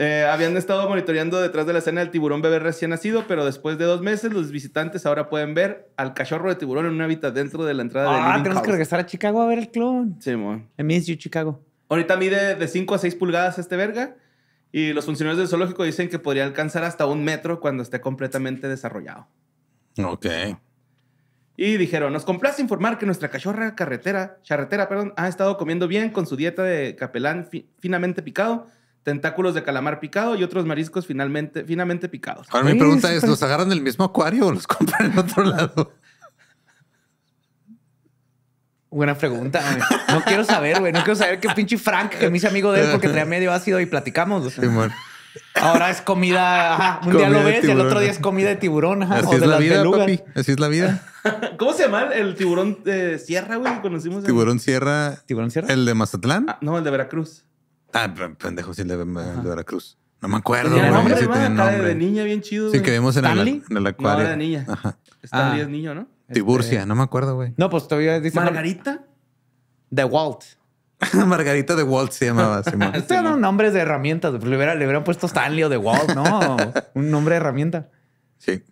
Eh, habían estado monitoreando detrás de la escena El tiburón bebé recién nacido, pero después de dos meses los visitantes ahora pueden ver al cachorro de tiburón en un hábitat dentro de la entrada ah, Ah, tenemos que regresar a Chicago a ver el clon. Sí, mon. I miss you, Chicago. Ahorita mide de 5 a 6 pulgadas este verga. Y los funcionarios del zoológico dicen que podría alcanzar hasta un metro cuando esté completamente desarrollado. Ok. Y dijeron, nos complace informar que nuestra cachorra carretera, charretera, perdón, ha estado comiendo bien con su dieta de capelán finamente picado tentáculos de calamar picado y otros mariscos finalmente, finamente picados. Ahora mi pregunta es, ¿los agarran del mismo acuario o los compran en otro lado? Buena pregunta. No quiero saber, güey. No quiero saber qué pinche Frank, que me hice amigo de él porque traía medio ácido y platicamos. Ahora es comida. Ajá. Un día lo ves y el otro día es comida de tiburón. Así es la vida, papi. Así es la vida. ¿Cómo se llama el tiburón de eh, Sierra, güey? Conocimos. Tiburón Sierra. ¿Tiburón Sierra? El de Mazatlán. Ah, no, el de Veracruz. Ah, pendejo, sí, de, Veracruz. No me acuerdo. Tenía nombre, nombre. De niña bien chido. Sí, que vimos en el, acuario. No, de niña. Stanley ah. es niño, ¿no? Tiburcia, este, no me acuerdo, güey. No, pues todavía dice... ¿Margarita? De Walt. Margarita de Walt se llamaba. Simón. Estos eran nombres de herramientas. Pues, le hubieran, puesto Stanley o de Walt, ¿no? Un nombre de herramienta. Sí.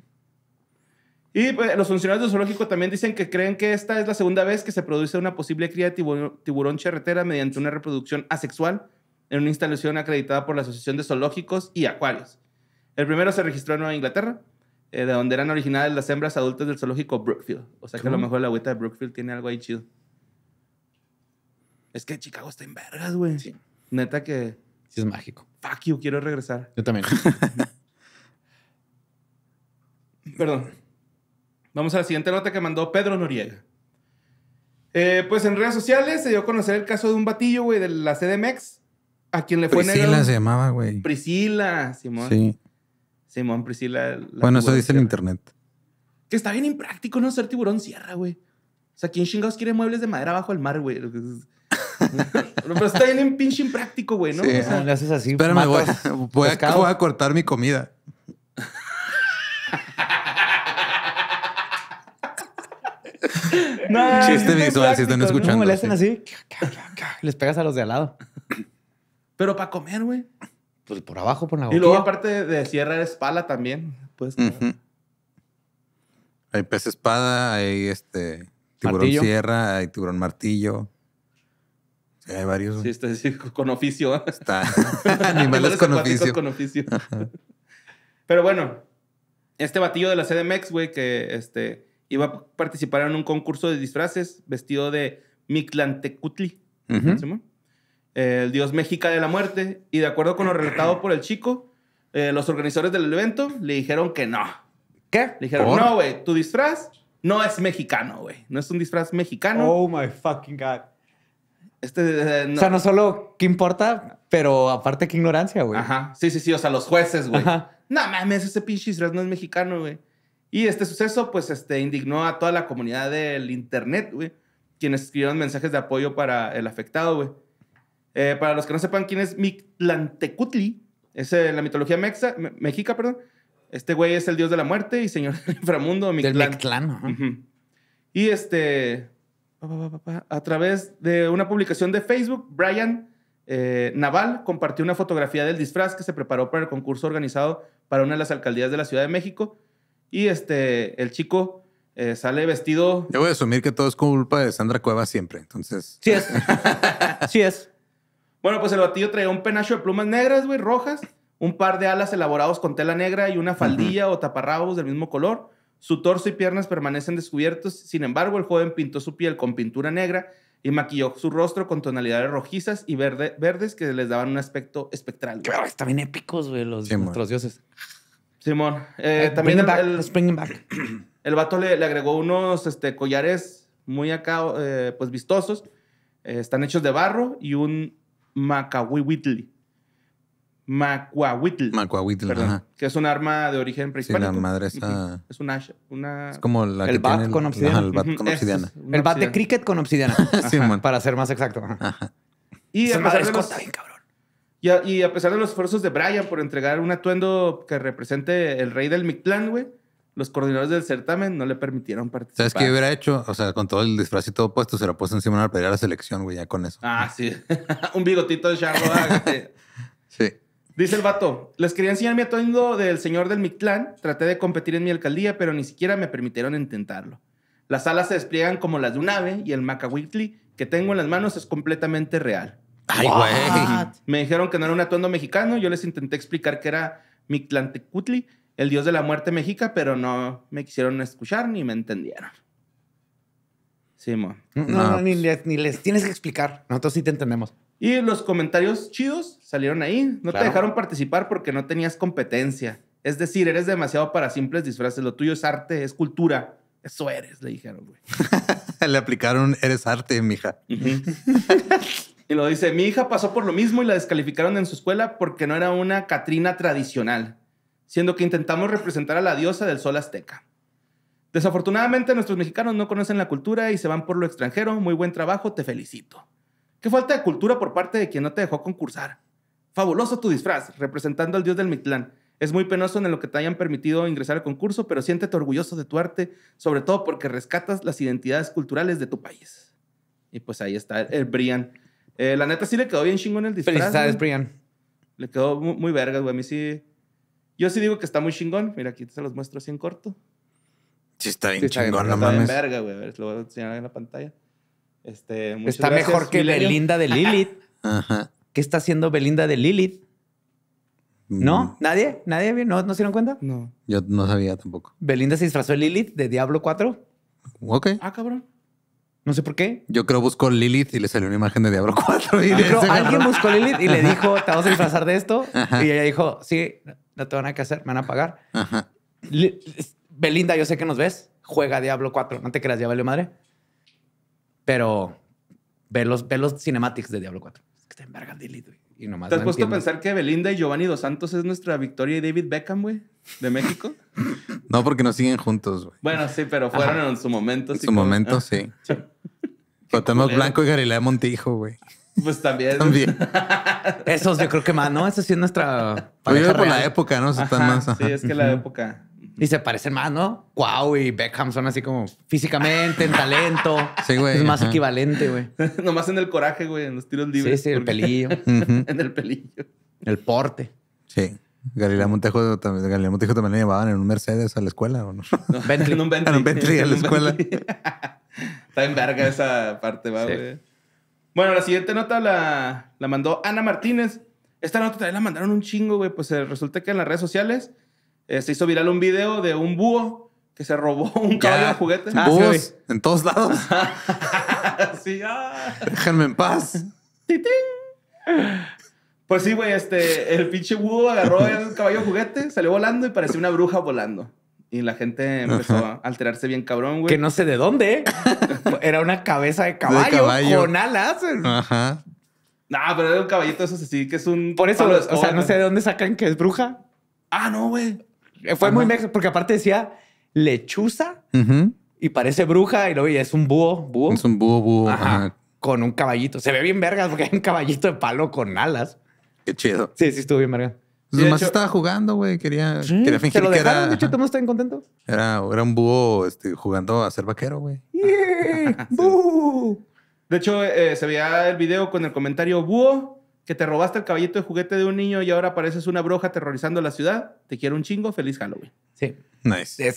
Y pues, los funcionarios del zoológico también dicen que creen que esta es la segunda vez que se produce una posible cría de tiburón, charretera mediante una reproducción asexual en una instalación acreditada por la Asociación de Zoológicos y Acuarios. El primero se registró en Nueva Inglaterra, eh, de donde eran originales las hembras adultas del zoológico Brookfield. O sea que a lo mejor la agüita de Brookfield tiene algo ahí chido. Es que Chicago está en vergas, güey. Neta que. Sí, es mágico. Fuck you, quiero regresar. Yo también. Perdón. Vamos a la siguiente nota que mandó Pedro Noriega. Eh, pues en redes sociales se dio a conocer el caso de un batillo, güey, de la CDMX, a quien le fue Priscila Priscila se llamaba, güey. Priscila, Simón. Sí. Simón, Priscila. bueno, eso dice el internet. Que está bien impráctico no ser tiburón sierra, güey. O sea, ¿quién chingados quiere muebles de madera bajo el mar, güey? Pero está bien en pinche impráctico, güey, ¿no? o sea, le haces así. Espérame, voy, voy, a, voy a cortar mi comida. No, chiste visual, si están escuchando. No, le hacen así. Les pegas a los de al lado. Pero para comer, güey. Pues por abajo, por la Y luego, aparte de Sierra espada también. Pues, Hay pez espada, hay este tiburón sierra, hay tiburón martillo. hay varios. Sí, está con oficio. Está. Animales con oficio. con Pero bueno, este batillo de la CDMX, güey, que este, iba a participar en un concurso de disfraces vestido de Mictlantecutli el dios mexica de la muerte, y de acuerdo con lo relatado por el chico, eh, los organizadores del evento le dijeron que no. ¿Qué? Le dijeron, no, güey, tu disfraz no es mexicano, güey. No es un disfraz mexicano. Oh, my fucking God. Este, eh, O sea, no solo qué importa, pero aparte qué ignorancia, güey. Ajá. Sí, sí, sí. O sea, los jueces, güey. No mames, ese pinche disfraz no es mexicano, güey. Y este suceso, pues, este, indignó a toda la comunidad del internet, güey, quienes escribieron mensajes de apoyo para el afectado, güey. Eh, para los que no sepan quién es Mictlantecutli, es eh, la mitología mexa, mexica, Este güey es el dios de la muerte y señor del inframundo. Mictlán. Y este, a través de una publicación de Facebook, Brian eh, Naval compartió una fotografía del disfraz que se preparó para el concurso organizado para una de las alcaldías de la Ciudad de México. Y este, el chico sale vestido. Yo voy a asumir que todo es culpa de Sandra Cueva siempre, entonces. Sí es. sí es. Bueno, pues el batillo traía un penacho de plumas negras, güey, rojas, un par de alas elaborados con tela negra y una faldilla o taparrabos del mismo color. Su torso y piernas permanecen descubiertos. Sin embargo, el joven pintó su piel con pintura negra y maquilló su rostro con tonalidades rojizas y verdes que les daban un aspecto espectral. Claro, están bien épicos, güey, los dioses. Simón. Eh, también el, back, el, vato le, agregó unos este, collares muy acá, eh, pues vistosos. Eh, están hechos de barro y un Macahuitli. Macahuitli. Macuahuitl, perdón. Que es un arma de origen prehispánico. Sí, la madre está... Es una... una... Es como la el bat con obsidiana. el bat con obsidiana. el de cricket con obsidiana. sí, para ser más exacto. Y Esa madre es bien cabrón. Y a, y a, pesar de los esfuerzos de Brian por entregar un atuendo que represente el rey del Mictlán, güey, los coordinadores del certamen no le permitieron participar. ¿Sabes qué hubiera hecho? O sea, con todo el disfraz y puesto, se lo puso encima para pedir a la selección, güey, ya con eso. Ah, sí. Un bigotito de charro. Ah, sí. Dice el vato, les quería enseñar mi atuendo del señor del Mictlán. Traté de competir en mi alcaldía, pero ni siquiera me permitieron intentarlo. Las alas se despliegan como las de un ave y el macahuitli que tengo en las manos es completamente real. ¡Ay, güey! Me dijeron que no era un atuendo mexicano. Yo les intenté explicar que era Mictlantecutli, el dios de la muerte mexica, pero no me quisieron escuchar ni me entendieron. Sí, no, no, ni, pues. les, ni les tienes que explicar. Nosotros sí te entendemos. Y los comentarios chidos salieron ahí. No te dejaron participar porque no tenías competencia. Es decir, eres demasiado para simples disfraces. Lo tuyo es arte, es cultura. Eso eres, le dijeron, güey. le aplicaron, eres arte, mija. y lo dice, mi hija pasó por lo mismo y la descalificaron en su escuela porque no era una Catrina tradicional siendo que intentamos representar a la diosa del sol azteca. Desafortunadamente nuestros mexicanos no conocen la cultura y se van por lo extranjero. Muy buen trabajo, te felicito. Qué falta de cultura por parte de quien no te dejó concursar. Fabuloso tu disfraz, representando al dios del Mictlán. Es muy penoso en lo que te hayan permitido ingresar al concurso, pero siéntete orgulloso de tu arte, sobre todo porque rescatas las identidades culturales de tu país. Y pues ahí está el, Brian. Eh, la neta sí le quedó bien chingón el disfraz. Felicidades, Brian. Le quedó muy, muy vergas, güey. A mí sí. Yo sí digo que está muy chingón. Mira, aquí se los muestro así en corto. Sí, está bien chingón, no mames. Está verga, güey. A ver, lo voy a enseñar en la pantalla. Este, está mejor que Belinda de Lilith. Ajá. ¿Qué está haciendo Belinda de Lilith? ¿No? Mm. ¿Nadie? ¿Nadie? ¿No, ¿No se dieron cuenta? No. Yo no sabía tampoco. Belinda se disfrazó de Lilith de Diablo 4. Ok. Ah, cabrón. No sé por qué. Yo creo buscó Lilith y le salió una imagen de Diablo 4. Y Yo creo alguien buscó Lilith y le dijo, te vas a disfrazar de esto. Y ella dijo, sí, no van nada que hacer, me van a pagar. Belinda, yo sé que nos ves, juega Diablo 4, no te creas, ya valió madre. Pero ve los, ve los cinematics de Diablo 4. Es que te envergan güey. ¿Te has puesto a pensar que Belinda y Giovanni Dos Santos es nuestra Victoria y David Beckham, güey? ¿De México? no, porque nos siguen juntos, güey. Bueno, sí, pero fueron en su momento. En su momento, ah. sí. tenemos Blanco y Garilea Montijo, güey. Pues también. también. Esos yo creo que más, ¿no? Esa sí es nuestra. por la época, ¿no? están más, Sí, es que la época. Y se parecen más, ¿no? Wow y Beckham son así como físicamente, en talento. Sí, güey. Es más equivalente, güey. Nomás en el coraje, güey, en los tiros libres. Sí, sí, el pelillo. en el pelillo. El porte. Sí. Galilea Montejo, también, Galilea Montejo también le llevaban en un Mercedes a la escuela, ¿o no? en un Bentley. en un Bentley a la escuela. Está en verga esa parte, va, güey. Bueno, la siguiente nota la, mandó Ana Martínez. Esta nota también la mandaron un chingo, güey. Pues eh, resulta que en las redes sociales eh, se hizo viral un video de un búho que se robó un caballo de juguete. Ah, en todos lados. sí, ah. Déjenme en paz. Pues sí, güey, este, el pinche búho agarró el caballo de juguete, salió volando y parecía una bruja volando. Y la gente empezó a alterarse bien cabrón, güey. Que no sé de dónde. era una cabeza de caballo, con alas. Ajá. No, pero era un caballito, eso sí, que es un. Por eso, o sea, no sé de dónde sacan que es bruja. Ah, no, güey. Eh, fue muy mexo porque aparte decía lechuza y parece bruja y luego es un búho, búho. Es un búho, búho. Ajá. Con un caballito. Se ve bien vergas porque hay un caballito de palo con alas. Qué chido. Sí, sí, estuvo bien vergas. Pues nomás estaba jugando, güey. Quería, quería fingir que era. De hecho, contento. Era, un búho este, jugando a ser vaquero, güey. De hecho, eh, se veía el video con el comentario: Búho, que te robaste el caballito de juguete de un niño y ahora pareces una bruja aterrorizando la ciudad. Te quiero un chingo. Feliz Halloween. Sí. Nice.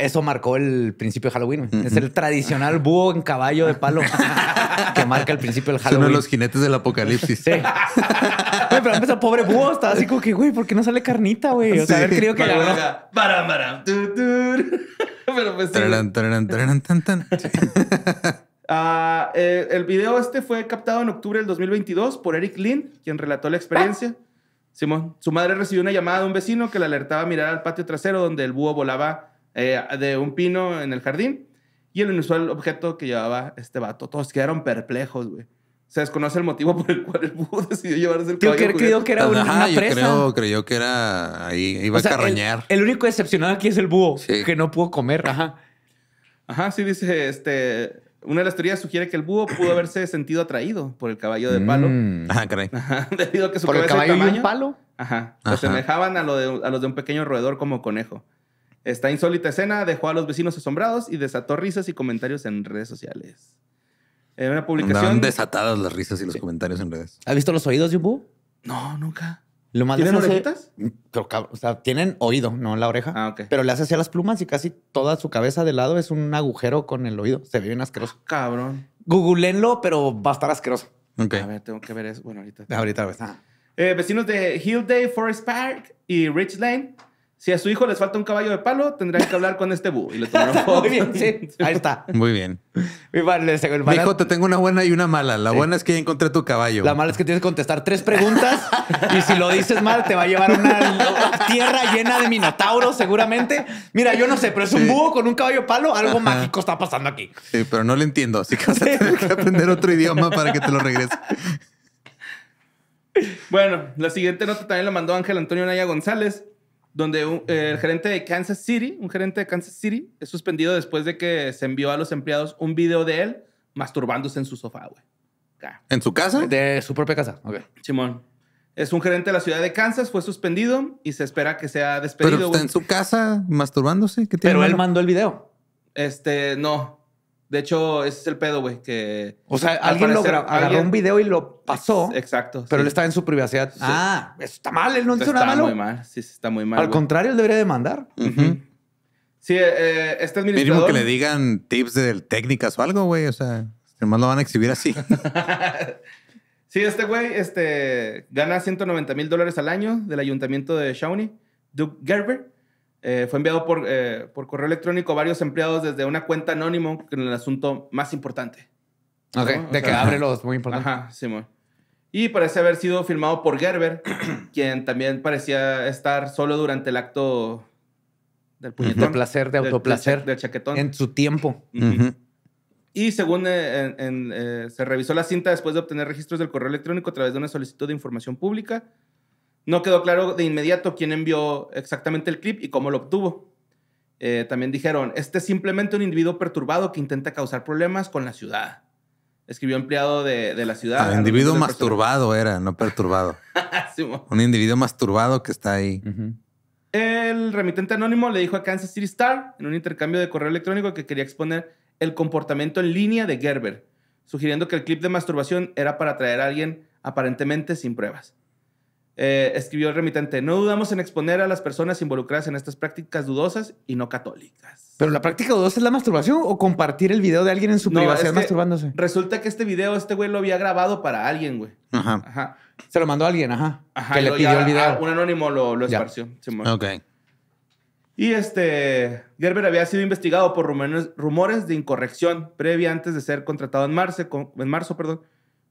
eso marcó el principio de Halloween. Es el tradicional búho en caballo de palo que marca el principio del Halloween. uno de los jinetes del apocalipsis. Sí. pero empezó pobre búho. Estaba así como que, güey, ¿por qué no sale carnita, güey? O sea, él haber que la Pero pues. el video este fue captado en octubre del 2022 por Eric Lin, quien relató la experiencia. Simón, su madre recibió una llamada de un vecino que le alertaba a mirar al patio trasero donde el búho volaba eh, de un pino en el jardín y el inusual objeto que llevaba este vato. Todos quedaron perplejos, güey se desconoce el motivo por el cual el búho decidió llevarse el caballo. de creyó que era una, presa. creo, que era ahí, iba a carrañar. El, único decepcionado aquí es el búho, que no pudo comer. Ajá. Ajá, sí dice, este, una de las teorías sugiere que el búho pudo haberse sentido atraído por el caballo de palo. Mm. Ajá, caray. debido a que su el caballo de palo. Ajá. Se asemejaban a los de un pequeño roedor como conejo. Esta insólita escena dejó a los vecinos asombrados y desató risas y comentarios en redes sociales en una publicación. desatadas las risas y los comentarios en redes. ¿Has visto los oídos, Yubu? No, nunca. Lo ¿Tienen orejitas? Mm, pero, o sea, tienen oído, no la oreja. Ah, ok. Pero le hace hacia las plumas y casi toda su cabeza de lado es un agujero con el oído. Se ve bien asqueroso. Ah, cabrón. Googleenlo, pero va a estar asqueroso. A ver, tengo que ver eso. Bueno, ahorita. Ahorita, ves. Ah. Eh, vecinos de Hill Day, Forest Park y Rich Lane si a su hijo les falta un caballo de palo, tendrán que hablar con este búho. Muy bien, sí. Ahí está. Muy bien. Mi hijo, te tengo una buena y una mala. La buena es que ya encontré tu caballo. La mala es que tienes que contestar tres preguntas y si lo dices mal, te va a llevar una tierra llena de minotauros, seguramente. Mira, yo no sé, pero es un búho con un caballo de palo. Algo mágico está pasando aquí. Sí, pero no lo entiendo. Así que vas a que aprender otro idioma para que te lo regrese. Bueno, la siguiente nota también la mandó Ángel Antonio Naya González donde el gerente de Kansas City, un gerente de Kansas City, es suspendido después de que se envió a los empleados un video de él masturbándose en su sofá, güey. ¿En su casa? De su propia casa. Ok. Simón. Es un gerente de la ciudad de Kansas, fue suspendido y se espera que sea despedido. está en su casa masturbándose. Pero él mandó el video. Este, no. De hecho, ese es el pedo, güey, que... O sea, alguien lo agarró un video y lo pasó. Exacto. Pero él estaba en su privacidad. Ah, está mal, él no hizo nada malo. Está muy mal, sí, está muy mal. Al contrario, él debería demandar. Sí, eh, eh, este administrador... Mínimo que le digan tips de técnicas o algo, güey. O sea, más lo van a exhibir así. sí, este güey este, gana 190 mil dólares al año del ayuntamiento de Shawnee, Doug Gerber eh, fue enviado eh, por, correo electrónico a varios empleados desde una cuenta anónimo con el asunto más importante. Ok, de sea, que ábrelos, muy importante. Ajá, Simón. Y parece haber sido filmado por Gerber, quien también parecía estar solo durante el acto del puñetón. De placer, de autoplacer. Del, del chaquetón. En su tiempo. Y según eh, se revisó la cinta después de obtener registros del correo electrónico a través de una solicitud de información pública, no quedó claro de inmediato quién envió exactamente el clip y cómo lo obtuvo. Eh, también dijeron, este es simplemente un individuo perturbado que intenta causar problemas con la ciudad. Escribió empleado de, la ciudad. Un ah, individuo masturbado era, no perturbado. un individuo masturbado que está ahí. El remitente anónimo le dijo a Kansas City Star en un intercambio de correo electrónico que quería exponer el comportamiento en línea de Gerber, sugiriendo que el clip de masturbación era para atraer a alguien aparentemente sin pruebas. Eh, escribió el remitente, no dudamos en exponer a las personas involucradas en estas prácticas dudosas y no católicas. Pero la práctica dudosa es la masturbación o compartir el video de alguien en su privacidad masturbándose. Resulta que este video, este güey lo había grabado para alguien, güey. Ajá. Se lo mandó a alguien, ajá. ajá que le pidió el video. Ah, un anónimo lo, esparció. Ok. Y este, Gerber había sido investigado por rumores, de incorrección previa antes de ser contratado en marzo, en marzo, perdón.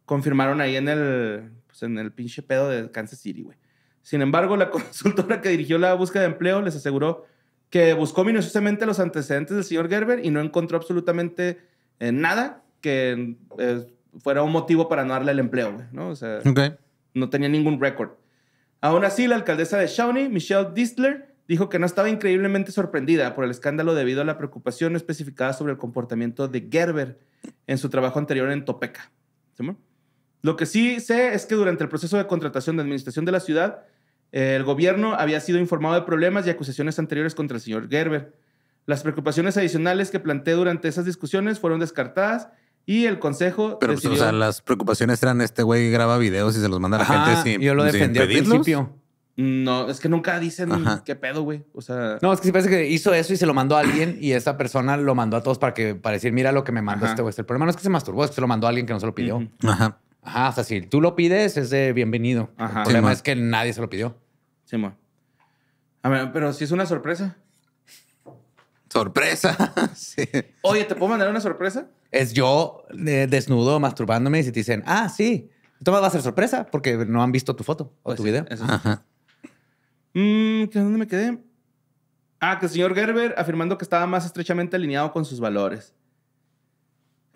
Confirmaron ahí en el pues, en el pinche pedo de Kansas City, güey. Sin embargo, la consultora que dirigió la búsqueda de empleo les aseguró que buscó minuciosamente los antecedentes del señor Gerber y no encontró absolutamente eh, nada que eh, fuera un motivo para no darle el empleo, güey, ¿no? O sea, no tenía ningún récord. Aún así, la alcaldesa de Shawnee, Michelle Distler, dijo que no estaba increíblemente sorprendida por el escándalo debido a la preocupación especificada sobre el comportamiento de Gerber en su trabajo anterior en Topeka. ¿Sí, lo que sí sé es que durante el proceso de contratación de administración de la ciudad, el gobierno había sido informado de problemas y acusaciones anteriores contra el señor Gerber. Las preocupaciones adicionales que planteé durante esas discusiones fueron descartadas y el consejo. Pero, pues, decidió... Pero, o sea, las preocupaciones eran: este güey graba videos y se los manda a la gente sin. Yo lo defendí al principio. No, es que nunca dicen qué pedo, güey. O sea. No, es que sí parece que hizo eso y se lo mandó a alguien y esa persona lo mandó a todos para que decir, mira lo que me mandó este güey. El problema no es que se masturbó, es que se lo mandó a alguien que no se lo pidió. Ajá. Ajá, o tú lo pides, es de bienvenido. Ajá. El problema es que nadie se lo pidió. Sí, A ver, pero si es una sorpresa. Sorpresa. sí. Oye, ¿te puedo mandar una sorpresa? Es yo eh, desnudo, masturbándome, y si te dicen, ah, sí. Toma va a ser sorpresa porque no han visto tu foto o pues tu video. Ajá. Mm, ¿Dónde me quedé? Ah, que el señor Gerber afirmando que estaba más estrechamente alineado con sus valores.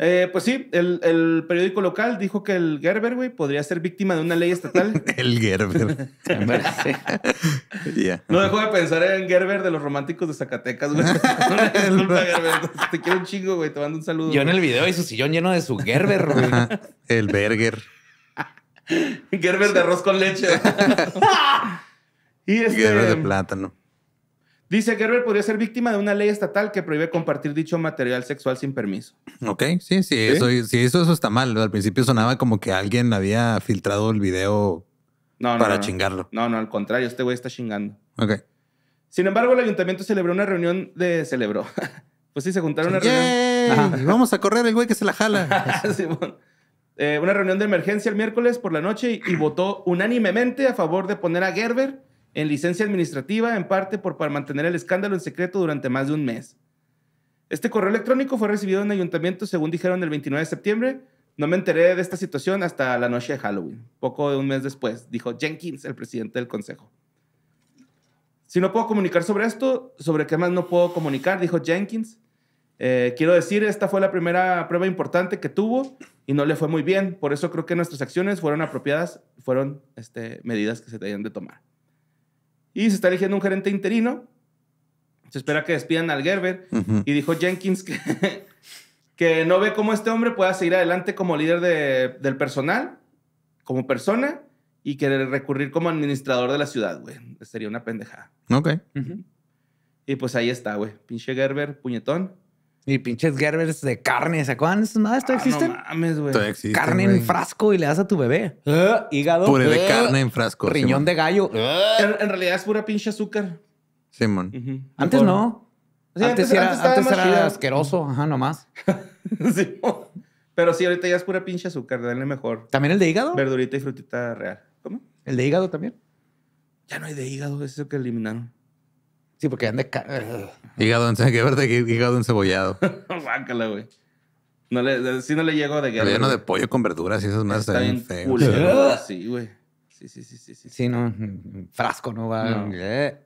Eh, pues sí, el, el, periódico local dijo que el Gerber, güey, podría ser víctima de una ley estatal. el Gerber. No dejo de pensar en Gerber de los románticos de Zacatecas, güey. Gerber. Te quiero un chingo, güey. Te mando un saludo. Yo en el video y su sillón lleno de su Gerber, güey. el Berger. Gerber de arroz con leche. y este, Gerber de plátano. Dice, Gerber podría ser víctima de una ley estatal que prohíbe compartir dicho material sexual sin permiso. Ok, sí, sí, Eso, eso, está mal. Al principio sonaba como que alguien había filtrado el video para chingarlo. No, no, al contrario, este güey está chingando. Ok. Sin embargo, el ayuntamiento celebró una reunión de... Celebró. pues sí, se juntaron una reunión. Vamos a correr el güey que se la jala. Eh, una reunión de emergencia el miércoles por la noche y votó unánimemente a favor de poner a Gerber en licencia administrativa, en parte por para mantener el escándalo en secreto durante más de un mes. Este correo electrónico fue recibido en el ayuntamiento, según dijeron, el 29 de septiembre. No me enteré de esta situación hasta la noche de Halloween, poco de un mes después, dijo Jenkins, el presidente del consejo. Si no puedo comunicar sobre esto, ¿sobre qué más no puedo comunicar? Dijo Jenkins. Eh, quiero decir, esta fue la primera prueba importante que tuvo y no le fue muy bien. Por eso creo que nuestras acciones fueron apropiadas, fueron este, medidas que se tenían de tomar. Y se está eligiendo un gerente interino. Se espera que despidan al Gerber. Y dijo Jenkins que, no ve cómo este hombre pueda seguir adelante como líder del personal, como persona, y querer recurrir como administrador de la ciudad, güey. Sería una pendejada. Ok. Y pues ahí está, güey. Pinche Gerber, puñetón. Y pinches Gerbers de carne, ¿se acuerdan esas madres? Ah, no mames, güey. Carne en frasco y le das a tu bebé. Ah, hígado. Puré de ah, carne en frasco. Riñón de gallo. En, realidad es pura pinche azúcar. Simón. Antes no. antes, era, antes, era asqueroso, ajá, nomás. Sí, Pero sí, ahorita ya es pura pinche azúcar, dale mejor. ¿También el de hígado? Verdurita y frutita real. ¿Cómo? ¿El de hígado también? Ya no hay de hígado, es eso que eliminaron. Sí, porque anda... Hígado, hígado encebollado. Bácala, güey. No le, Si no le llego de guerra. Lleno de pollo con verduras y esas más está bien feo. Sí, güey. Sí, sí, sí, sí, sí. Sí, no. Mm, frasco no va. No. Eh.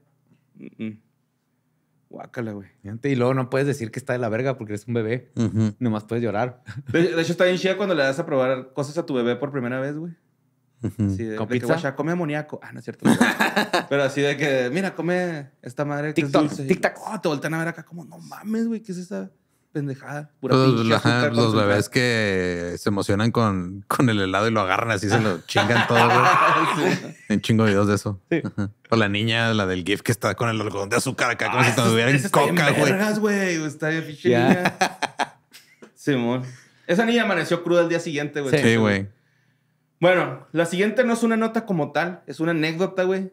Guácala, güey. Y luego no puedes decir que está de la verga porque eres un bebé. Nomás puedes llorar. De, de, hecho, está bien chida cuando le das a probar cosas a tu bebé por primera vez, güey. Sí, de, ¿Con come amoníaco. Ah, no es cierto. pero así de que, mira, come esta madre TikTok TikTok tac. Oh, te voltean a ver acá como, no mames, güey, ¿qué es esa pendejada? Pura pues, los, pinche, los bebés que se emocionan con, con el helado y lo agarran así, se lo chingan todo, güey. En chingo videos de eso. Sí. O la niña, la del GIF que está con el algodón de azúcar acá, como ah, si estuviera en coca, güey. Está bien, Simón. Esa niña amaneció cruda el día siguiente, güey. Sí, güey. Bueno, la siguiente no es una nota como tal, es una anécdota, güey.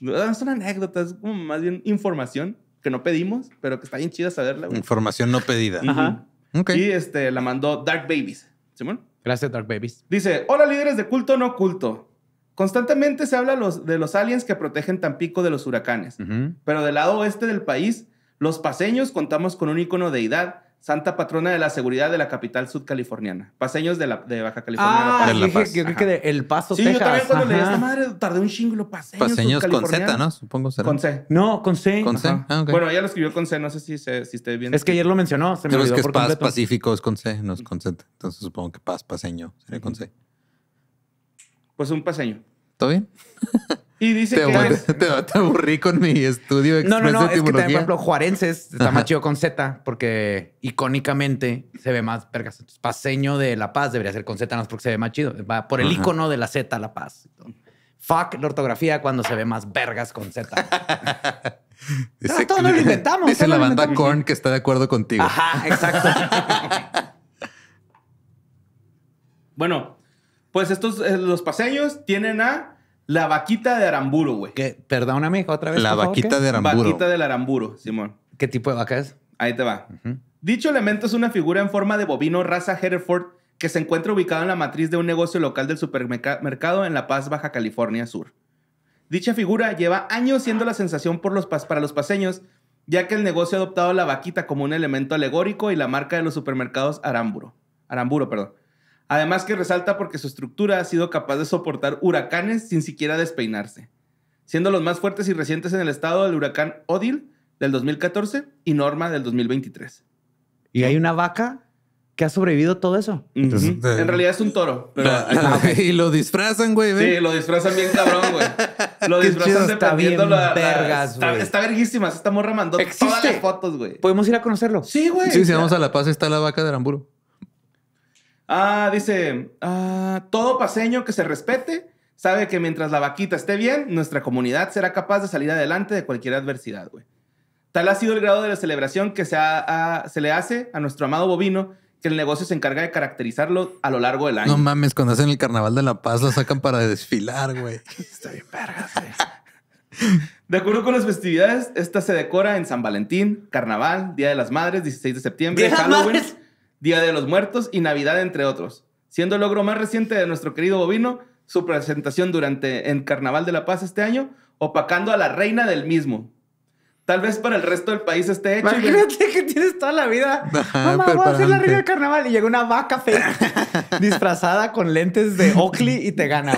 No es una anécdota, es más bien información que no pedimos, pero que está bien chida saberla, güey. Información no pedida. Ajá. Y este, la mandó Dark Babies. ¿Simón? Gracias, Dark Babies. Dice, hola líderes de culto no culto. Constantemente se habla de los aliens que protegen Tampico de los huracanes, pero del lado oeste del país, los paseños contamos con un icono deidad Santa patrona de la seguridad de la capital sudcaliforniana. Paseños de, la, de Baja California. Ah, Dije, que de El Paso, sí, yo también cuando leí esta madre tardé un chingo. Paseños, paseños con Z, ¿no? Supongo será. Con C. No, con C. Con C. Ah, bueno, ella lo escribió con C. No sé si, se, si esté bien. Es que ayer lo mencionó. Se me Pero es que es Paz Pacífico es con C, no es con Z. Entonces supongo que Paz Paseño sería con C. Pues un paseño. ¿Todo bien? Y dice que. Te, aburrí con mi estudio. No, no, no. es que por ejemplo, Juarenses está más chido con Z porque icónicamente se ve más vergas. paseño de La Paz debería ser con Z, no porque se ve más chido. Va por el icono de la Z, La Paz. Fuck la ortografía cuando se ve más vergas con Z. Dice, todo lo inventamos. Dice la banda Korn que está de acuerdo contigo. Ajá, exacto. bueno, pues estos, eh, los paseños tienen a la vaquita de Aramburo, güey. ¿Qué? Perdóname, otra vez. La vaquita de Aramburo. Vaquita del Aramburo, Simón. ¿Qué tipo de vaca es? Ahí te va. Dicho elemento es una figura en forma de bovino raza Hereford que se encuentra ubicado en la matriz de un negocio local del supermercado en La Paz, Baja California Sur. Dicha figura lleva años siendo la sensación por los para los paseños, ya que el negocio ha adoptado la vaquita como un elemento alegórico y la marca de los supermercados Aramburo. Aramburo, perdón. Además que resalta porque su estructura ha sido capaz de soportar huracanes sin siquiera despeinarse, siendo los más fuertes y recientes en el estado el huracán Odil del 2014 y Norma del 2023. ¿Y hay una vaca que ha sobrevivido todo eso. En eh, realidad es un toro. y lo disfrazan, güey. Sí, lo disfrazan bien cabrón, güey. Lo disfrazan dependiendo la, vergas, está, verguísima. Esta morra mandó todas las fotos, güey. ¿Podemos ir a conocerlo? Sí, güey. Sí, si vamos a La Paz está la vaca de Aramburo. Ah, dice, ah, todo paseño que se respete sabe que mientras la vaquita esté bien, nuestra comunidad será capaz de salir adelante de cualquier adversidad, güey. Tal ha sido el grado de la celebración que se, le hace a nuestro amado bovino que el negocio se encarga de caracterizarlo a lo largo del año. No mames, cuando hacen el carnaval de La Paz lo sacan para desfilar, güey. Está bien vergas, güey. De acuerdo con las festividades, esta se decora en San Valentín, Carnaval, Día de las Madres, 16 de septiembre, Halloween. Día de los Muertos y Navidad, entre otros, siendo el logro más reciente de nuestro querido Bovino su presentación durante el Carnaval de la Paz este año, opacando a la reina del mismo. Tal vez para el resto del país este hecho. Imagínate que tienes toda la vida. Mamá, voy a hacer la reina del carnaval. Y llega una vaca fea, disfrazada con lentes de Oakley y te gana,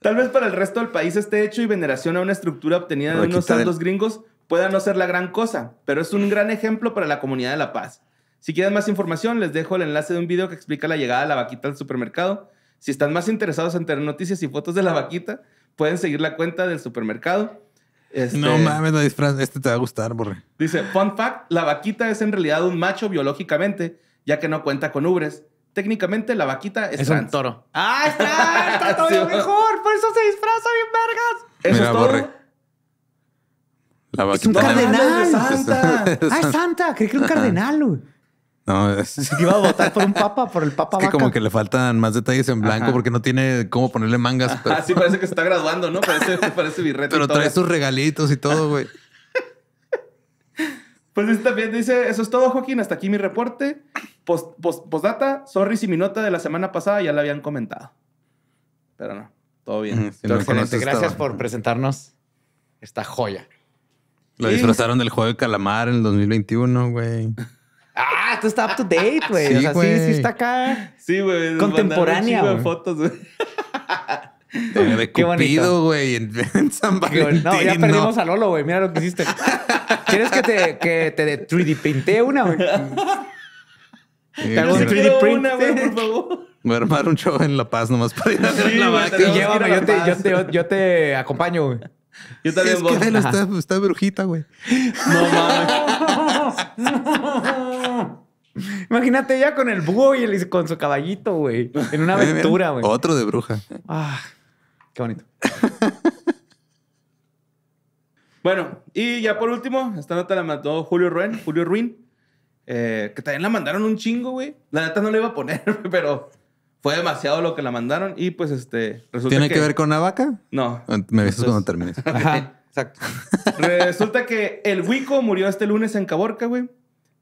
Tal vez para el resto del país este hecho y veneración a una estructura obtenida de unos santos gringos pueda no ser la gran cosa, pero es un gran ejemplo para la comunidad de La Paz. Si quieren más información, les dejo el enlace de un video que explica la llegada de la vaquita al supermercado. Si están más interesados en tener noticias y fotos de la vaquita, pueden seguir la cuenta del supermercado. Este, no mames, no disfraz. Este te va a gustar, borre. Dice, fun fact, la vaquita es en realidad un macho biológicamente, ya que no cuenta con ubres. Técnicamente la vaquita es, es un toro. ¡Ah, está! ¡Está todavía mejor! ¡Por eso se disfraza bien vergas! es todo. La vaquita. Es un cardenal. ah, es Santa. Creí que era un cardenal, güey. No, iba a votar por un papa, por el papa. Es que como que le faltan más detalles en blanco porque no tiene cómo ponerle mangas. ah sí parece que se está graduando, ¿no? Parece, parece Pero trae sus regalitos y todo, güey. Pues también dice, eso es todo, Joaquín. Hasta aquí mi reporte. Post, post, postdata, sorry si mi nota de la semana pasada ya la habían comentado. Pero no, todo bien. excelente. Gracias por presentarnos esta joya. Lo disfrazaron del juego de calamar en el 2021, güey. Ah, tú estás up to date, güey. Sí, sí, está acá. Sí, güey. Contemporánea. de fotos, güey. Qué Cupido, güey, en, San Valentín. No, ya perdimos a Lolo, güey. Mira lo que hiciste. ¿Quieres que te, que te 3D pinte una, güey? Te hago un 3D print. Una, wey, por Voy a armar un show en La Paz nomás para ir a sí, la vaca. Y llévame, yo te, yo, te, yo te acompaño, güey. Yo también sí, es que está, está brujita, güey. No mames. Imagínate ya con el búho y con su caballito, güey. En una aventura, güey. Otro de bruja. Ah, qué bonito. bueno, y ya por último, esta nota la mandó Julio Ruin. Julio Ruin. Eh, que también la mandaron un chingo, güey. La neta no la iba a poner, pero fue demasiado lo que la mandaron. Y pues este. ¿Tiene que, ver con la vaca? No. Ah, me avisas cuando termines. Exacto. resulta que el Wico murió este lunes en Caborca, güey.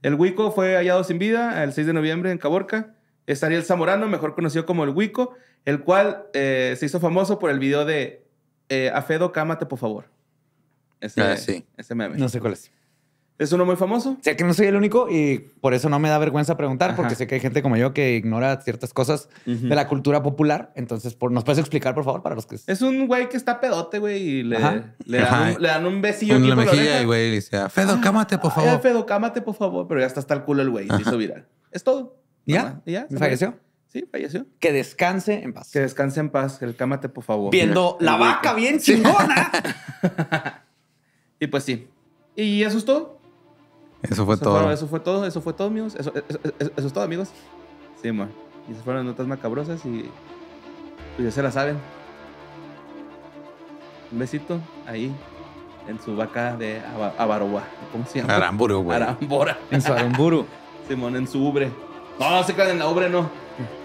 El Wico fue hallado sin vida el 6 de noviembre en Caborca. Es Ariel Zamorano, mejor conocido como el Wico, el cual eh, se hizo famoso por el video de eh, Afedo, cámate por favor. Ah, ese meme. No sé cuál es. ¿Es uno muy famoso? Sé que no soy el único y por eso no me da vergüenza preguntar, porque sé que hay gente como yo que ignora ciertas cosas de la cultura popular. Entonces, ¿nos puedes explicar, por favor, para los que... Es un güey que está pedote, güey, y le, dan, un, besillo en la mejilla y güey dice, ah, Fedo, ah, cámate, por ah, favor. Ay, Fedo, cámate, por favor. Pero ya está hasta el culo el güey, se hizo viral. Es todo. ¿Ya? ¿Ya? ¿Falleció? Sí, falleció. Que descanse en paz. Que descanse en paz. El cámate, por favor. Viendo la vaca bien chingona. y pues sí. Y eso es todo. Eso fue todo. eso fue todo, eso fue todo, amigos. Eso, eso, es todo, amigos. Sí, Y se fueron notas macabrosas y pues ya se la saben. Un besito ahí en su vaca de Avaroba. ¿Cómo se llama? Aramburu, güey. Arambora. En su Aramburu. Simón, en su ubre. No, se quedan en la ubre, no.